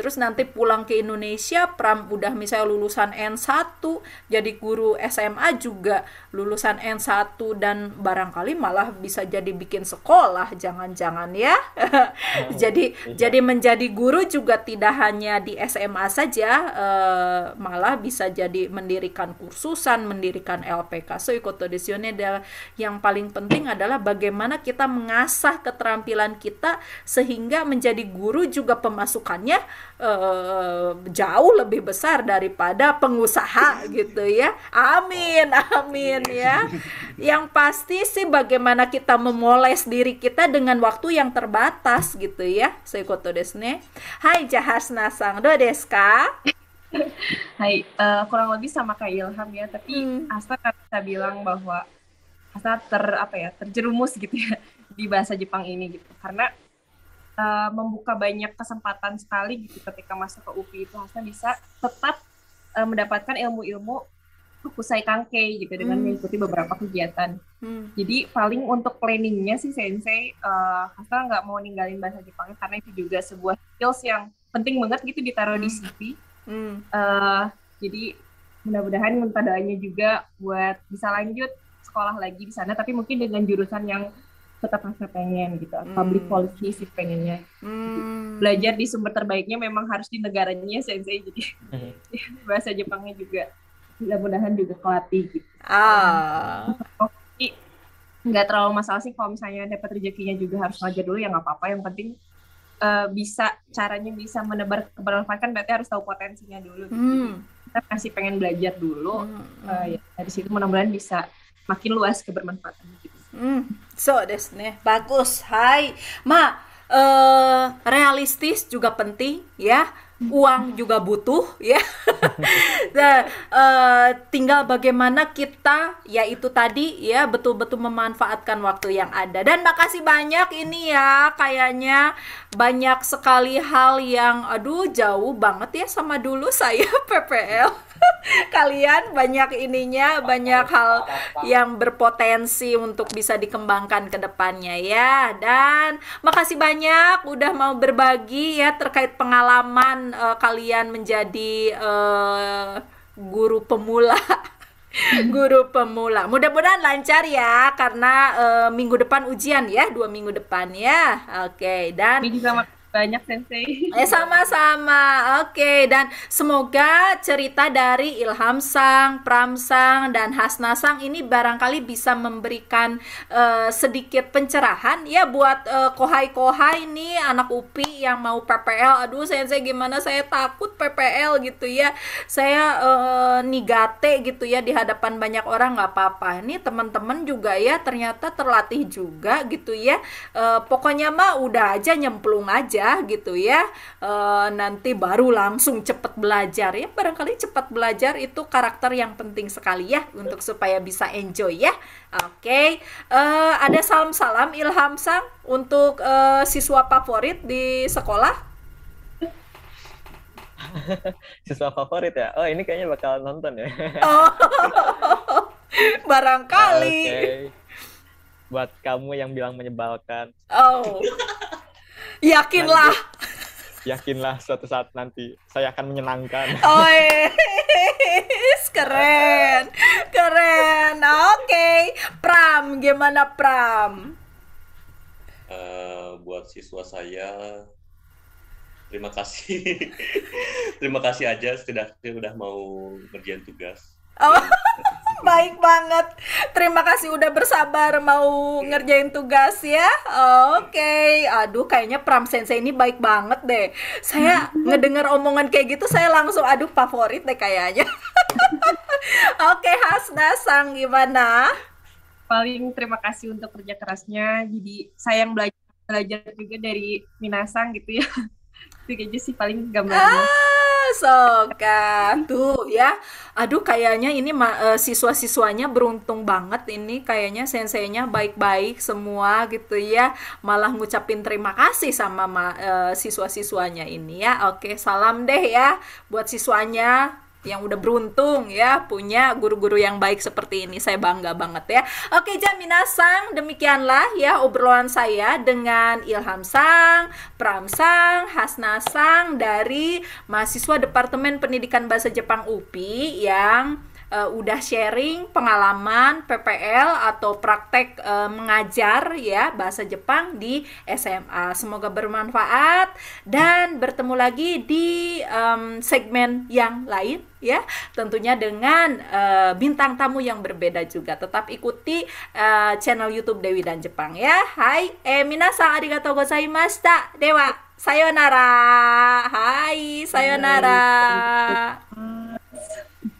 Terus nanti pulang ke Indonesia, Pram udah misalnya lulusan N1, jadi guru SMA juga lulusan N1 dan barangkali malah bisa jadi bikin sekolah, jangan-jangan ya. Oh, jadi iya. jadi menjadi guru juga tidak hanya di SMA saja, uh, malah bisa jadi mendirikan kursusan, mendirikan LPK. So ikut adalah yang paling penting adalah bagaimana kita mengasah keterampilan kita sehingga menjadi guru juga pemasukannya uh, jauh lebih besar daripada pengusaha gitu ya. Amin, amin ya. Yang pasti sih bagaimana kita memoles diri kita dengan waktu yang terbatas gitu ya. Seikoto desu ne. Hai Jahas Nasang, do deska. Hai, uh, kurang lebih sama kayak Ilham ya, tapi hmm. Asta kan bisa bilang bahwa Asta ter apa ya, terjerumus gitu ya di bahasa Jepang ini gitu. Karena Eh, membuka banyak kesempatan sekali gitu ketika masuk ke UPI itu harusnya bisa tetap uh, mendapatkan ilmu-ilmu kusai kangke gitu dengan hmm. mengikuti beberapa kegiatan. Hmm. Jadi paling untuk planningnya sih sensei uh, eh, Hasta nggak mau ninggalin bahasa Jepangnya karena itu juga sebuah skills yang penting banget gitu ditaruh hmm. di CV. Hmm. Uh, jadi mudah-mudahan minta doanya juga buat bisa lanjut sekolah lagi di sana tapi mungkin dengan jurusan yang tetap rasa pengen gitu hmm. public policy sih pengennya hmm. belajar di sumber terbaiknya memang harus di negaranya sensei jadi hmm. Ya, bahasa Jepangnya juga mudah-mudahan juga kelatih gitu ah oh, nggak terlalu masalah sih kalau misalnya dapat rezekinya juga harus ngajar dulu ya nggak apa-apa yang penting uh, bisa caranya bisa menebar kebermanfaatan berarti harus tahu potensinya dulu gitu. Hmm. kita masih pengen belajar dulu hmm. uh, ya dari situ mudah-mudahan bisa makin luas kebermanfaatan gitu Mm, so desu Bagus. Hai. Ma, eh realistis juga penting ya. Uang juga butuh ya. nah, eh, tinggal bagaimana kita yaitu tadi ya betul-betul memanfaatkan waktu yang ada. Dan makasih banyak ini ya kayaknya banyak sekali hal yang aduh jauh banget ya sama dulu saya PPL. kalian banyak ininya, banyak hal yang berpotensi untuk bisa dikembangkan ke depannya ya. Dan makasih banyak udah mau berbagi ya terkait pengalaman uh, kalian menjadi uh, guru pemula. guru pemula. Mudah-mudahan lancar ya karena uh, minggu depan ujian ya, dua minggu depan ya. Oke, okay, dan banyak sensei. Eh sama-sama. Oke dan semoga cerita dari Ilham Sang, Pram Sang dan Hasna Sang ini barangkali bisa memberikan uh, sedikit pencerahan ya buat uh, kohai-kohai ini anak UPI yang mau PPL. Aduh sensei gimana saya takut PPL gitu ya. Saya uh, nigate gitu ya di hadapan banyak orang nggak apa-apa. Ini teman-teman juga ya ternyata terlatih juga gitu ya. Uh, pokoknya mah udah aja nyemplung aja aja ya, gitu ya e, nanti baru langsung cepat belajar ya barangkali cepat belajar itu karakter yang penting sekali ya untuk supaya bisa enjoy ya oke eh, ada salam salam Ilham Sang untuk e, siswa favorit di sekolah siswa favorit ya oh ini kayaknya bakal nonton ya oh, barangkali okay buat kamu yang bilang menyebalkan. Oh. Yakinlah. Nanti, yakinlah suatu saat nanti saya akan menyenangkan. Oh, yes. keren. Keren. Oke. Okay. Pram, gimana Pram? Uh, buat siswa saya terima kasih. terima kasih aja setidaknya udah mau ngerjain tugas. Oh baik banget. Terima kasih udah bersabar mau ngerjain tugas ya. Oke, okay. aduh kayaknya Pram Sensei ini baik banget deh. Saya hmm. ngedengar omongan kayak gitu saya langsung aduh favorit deh kayaknya. Oke, okay, Hasna Sang gimana? Paling terima kasih untuk kerja kerasnya. Jadi sayang belajar belajar juga dari Minasang gitu ya. Itu aja sih paling gambarnya. Ah! masuk kan tuh ya aduh kayaknya ini uh, siswa-siswanya beruntung banget ini kayaknya senseinya baik-baik semua gitu ya malah ngucapin terima kasih sama uh, siswa-siswanya ini ya oke salam deh ya buat siswanya yang udah beruntung ya punya guru-guru yang baik seperti ini saya bangga banget ya oke Jamina Sang demikianlah ya obrolan saya dengan Ilham Sang Pram Sang Hasna Sang dari mahasiswa Departemen Pendidikan Bahasa Jepang UPI yang uh, udah sharing pengalaman PPL atau praktek uh, mengajar ya bahasa Jepang di SMA. Semoga bermanfaat dan bertemu lagi di um, segmen yang lain ya. Tentunya dengan uh, bintang tamu yang berbeda juga. Tetap ikuti uh, channel YouTube Dewi dan Jepang ya. Hai, eh minasan arigatou gozaimashita. Dewa, sayonara. Hai, sayonara. Hai.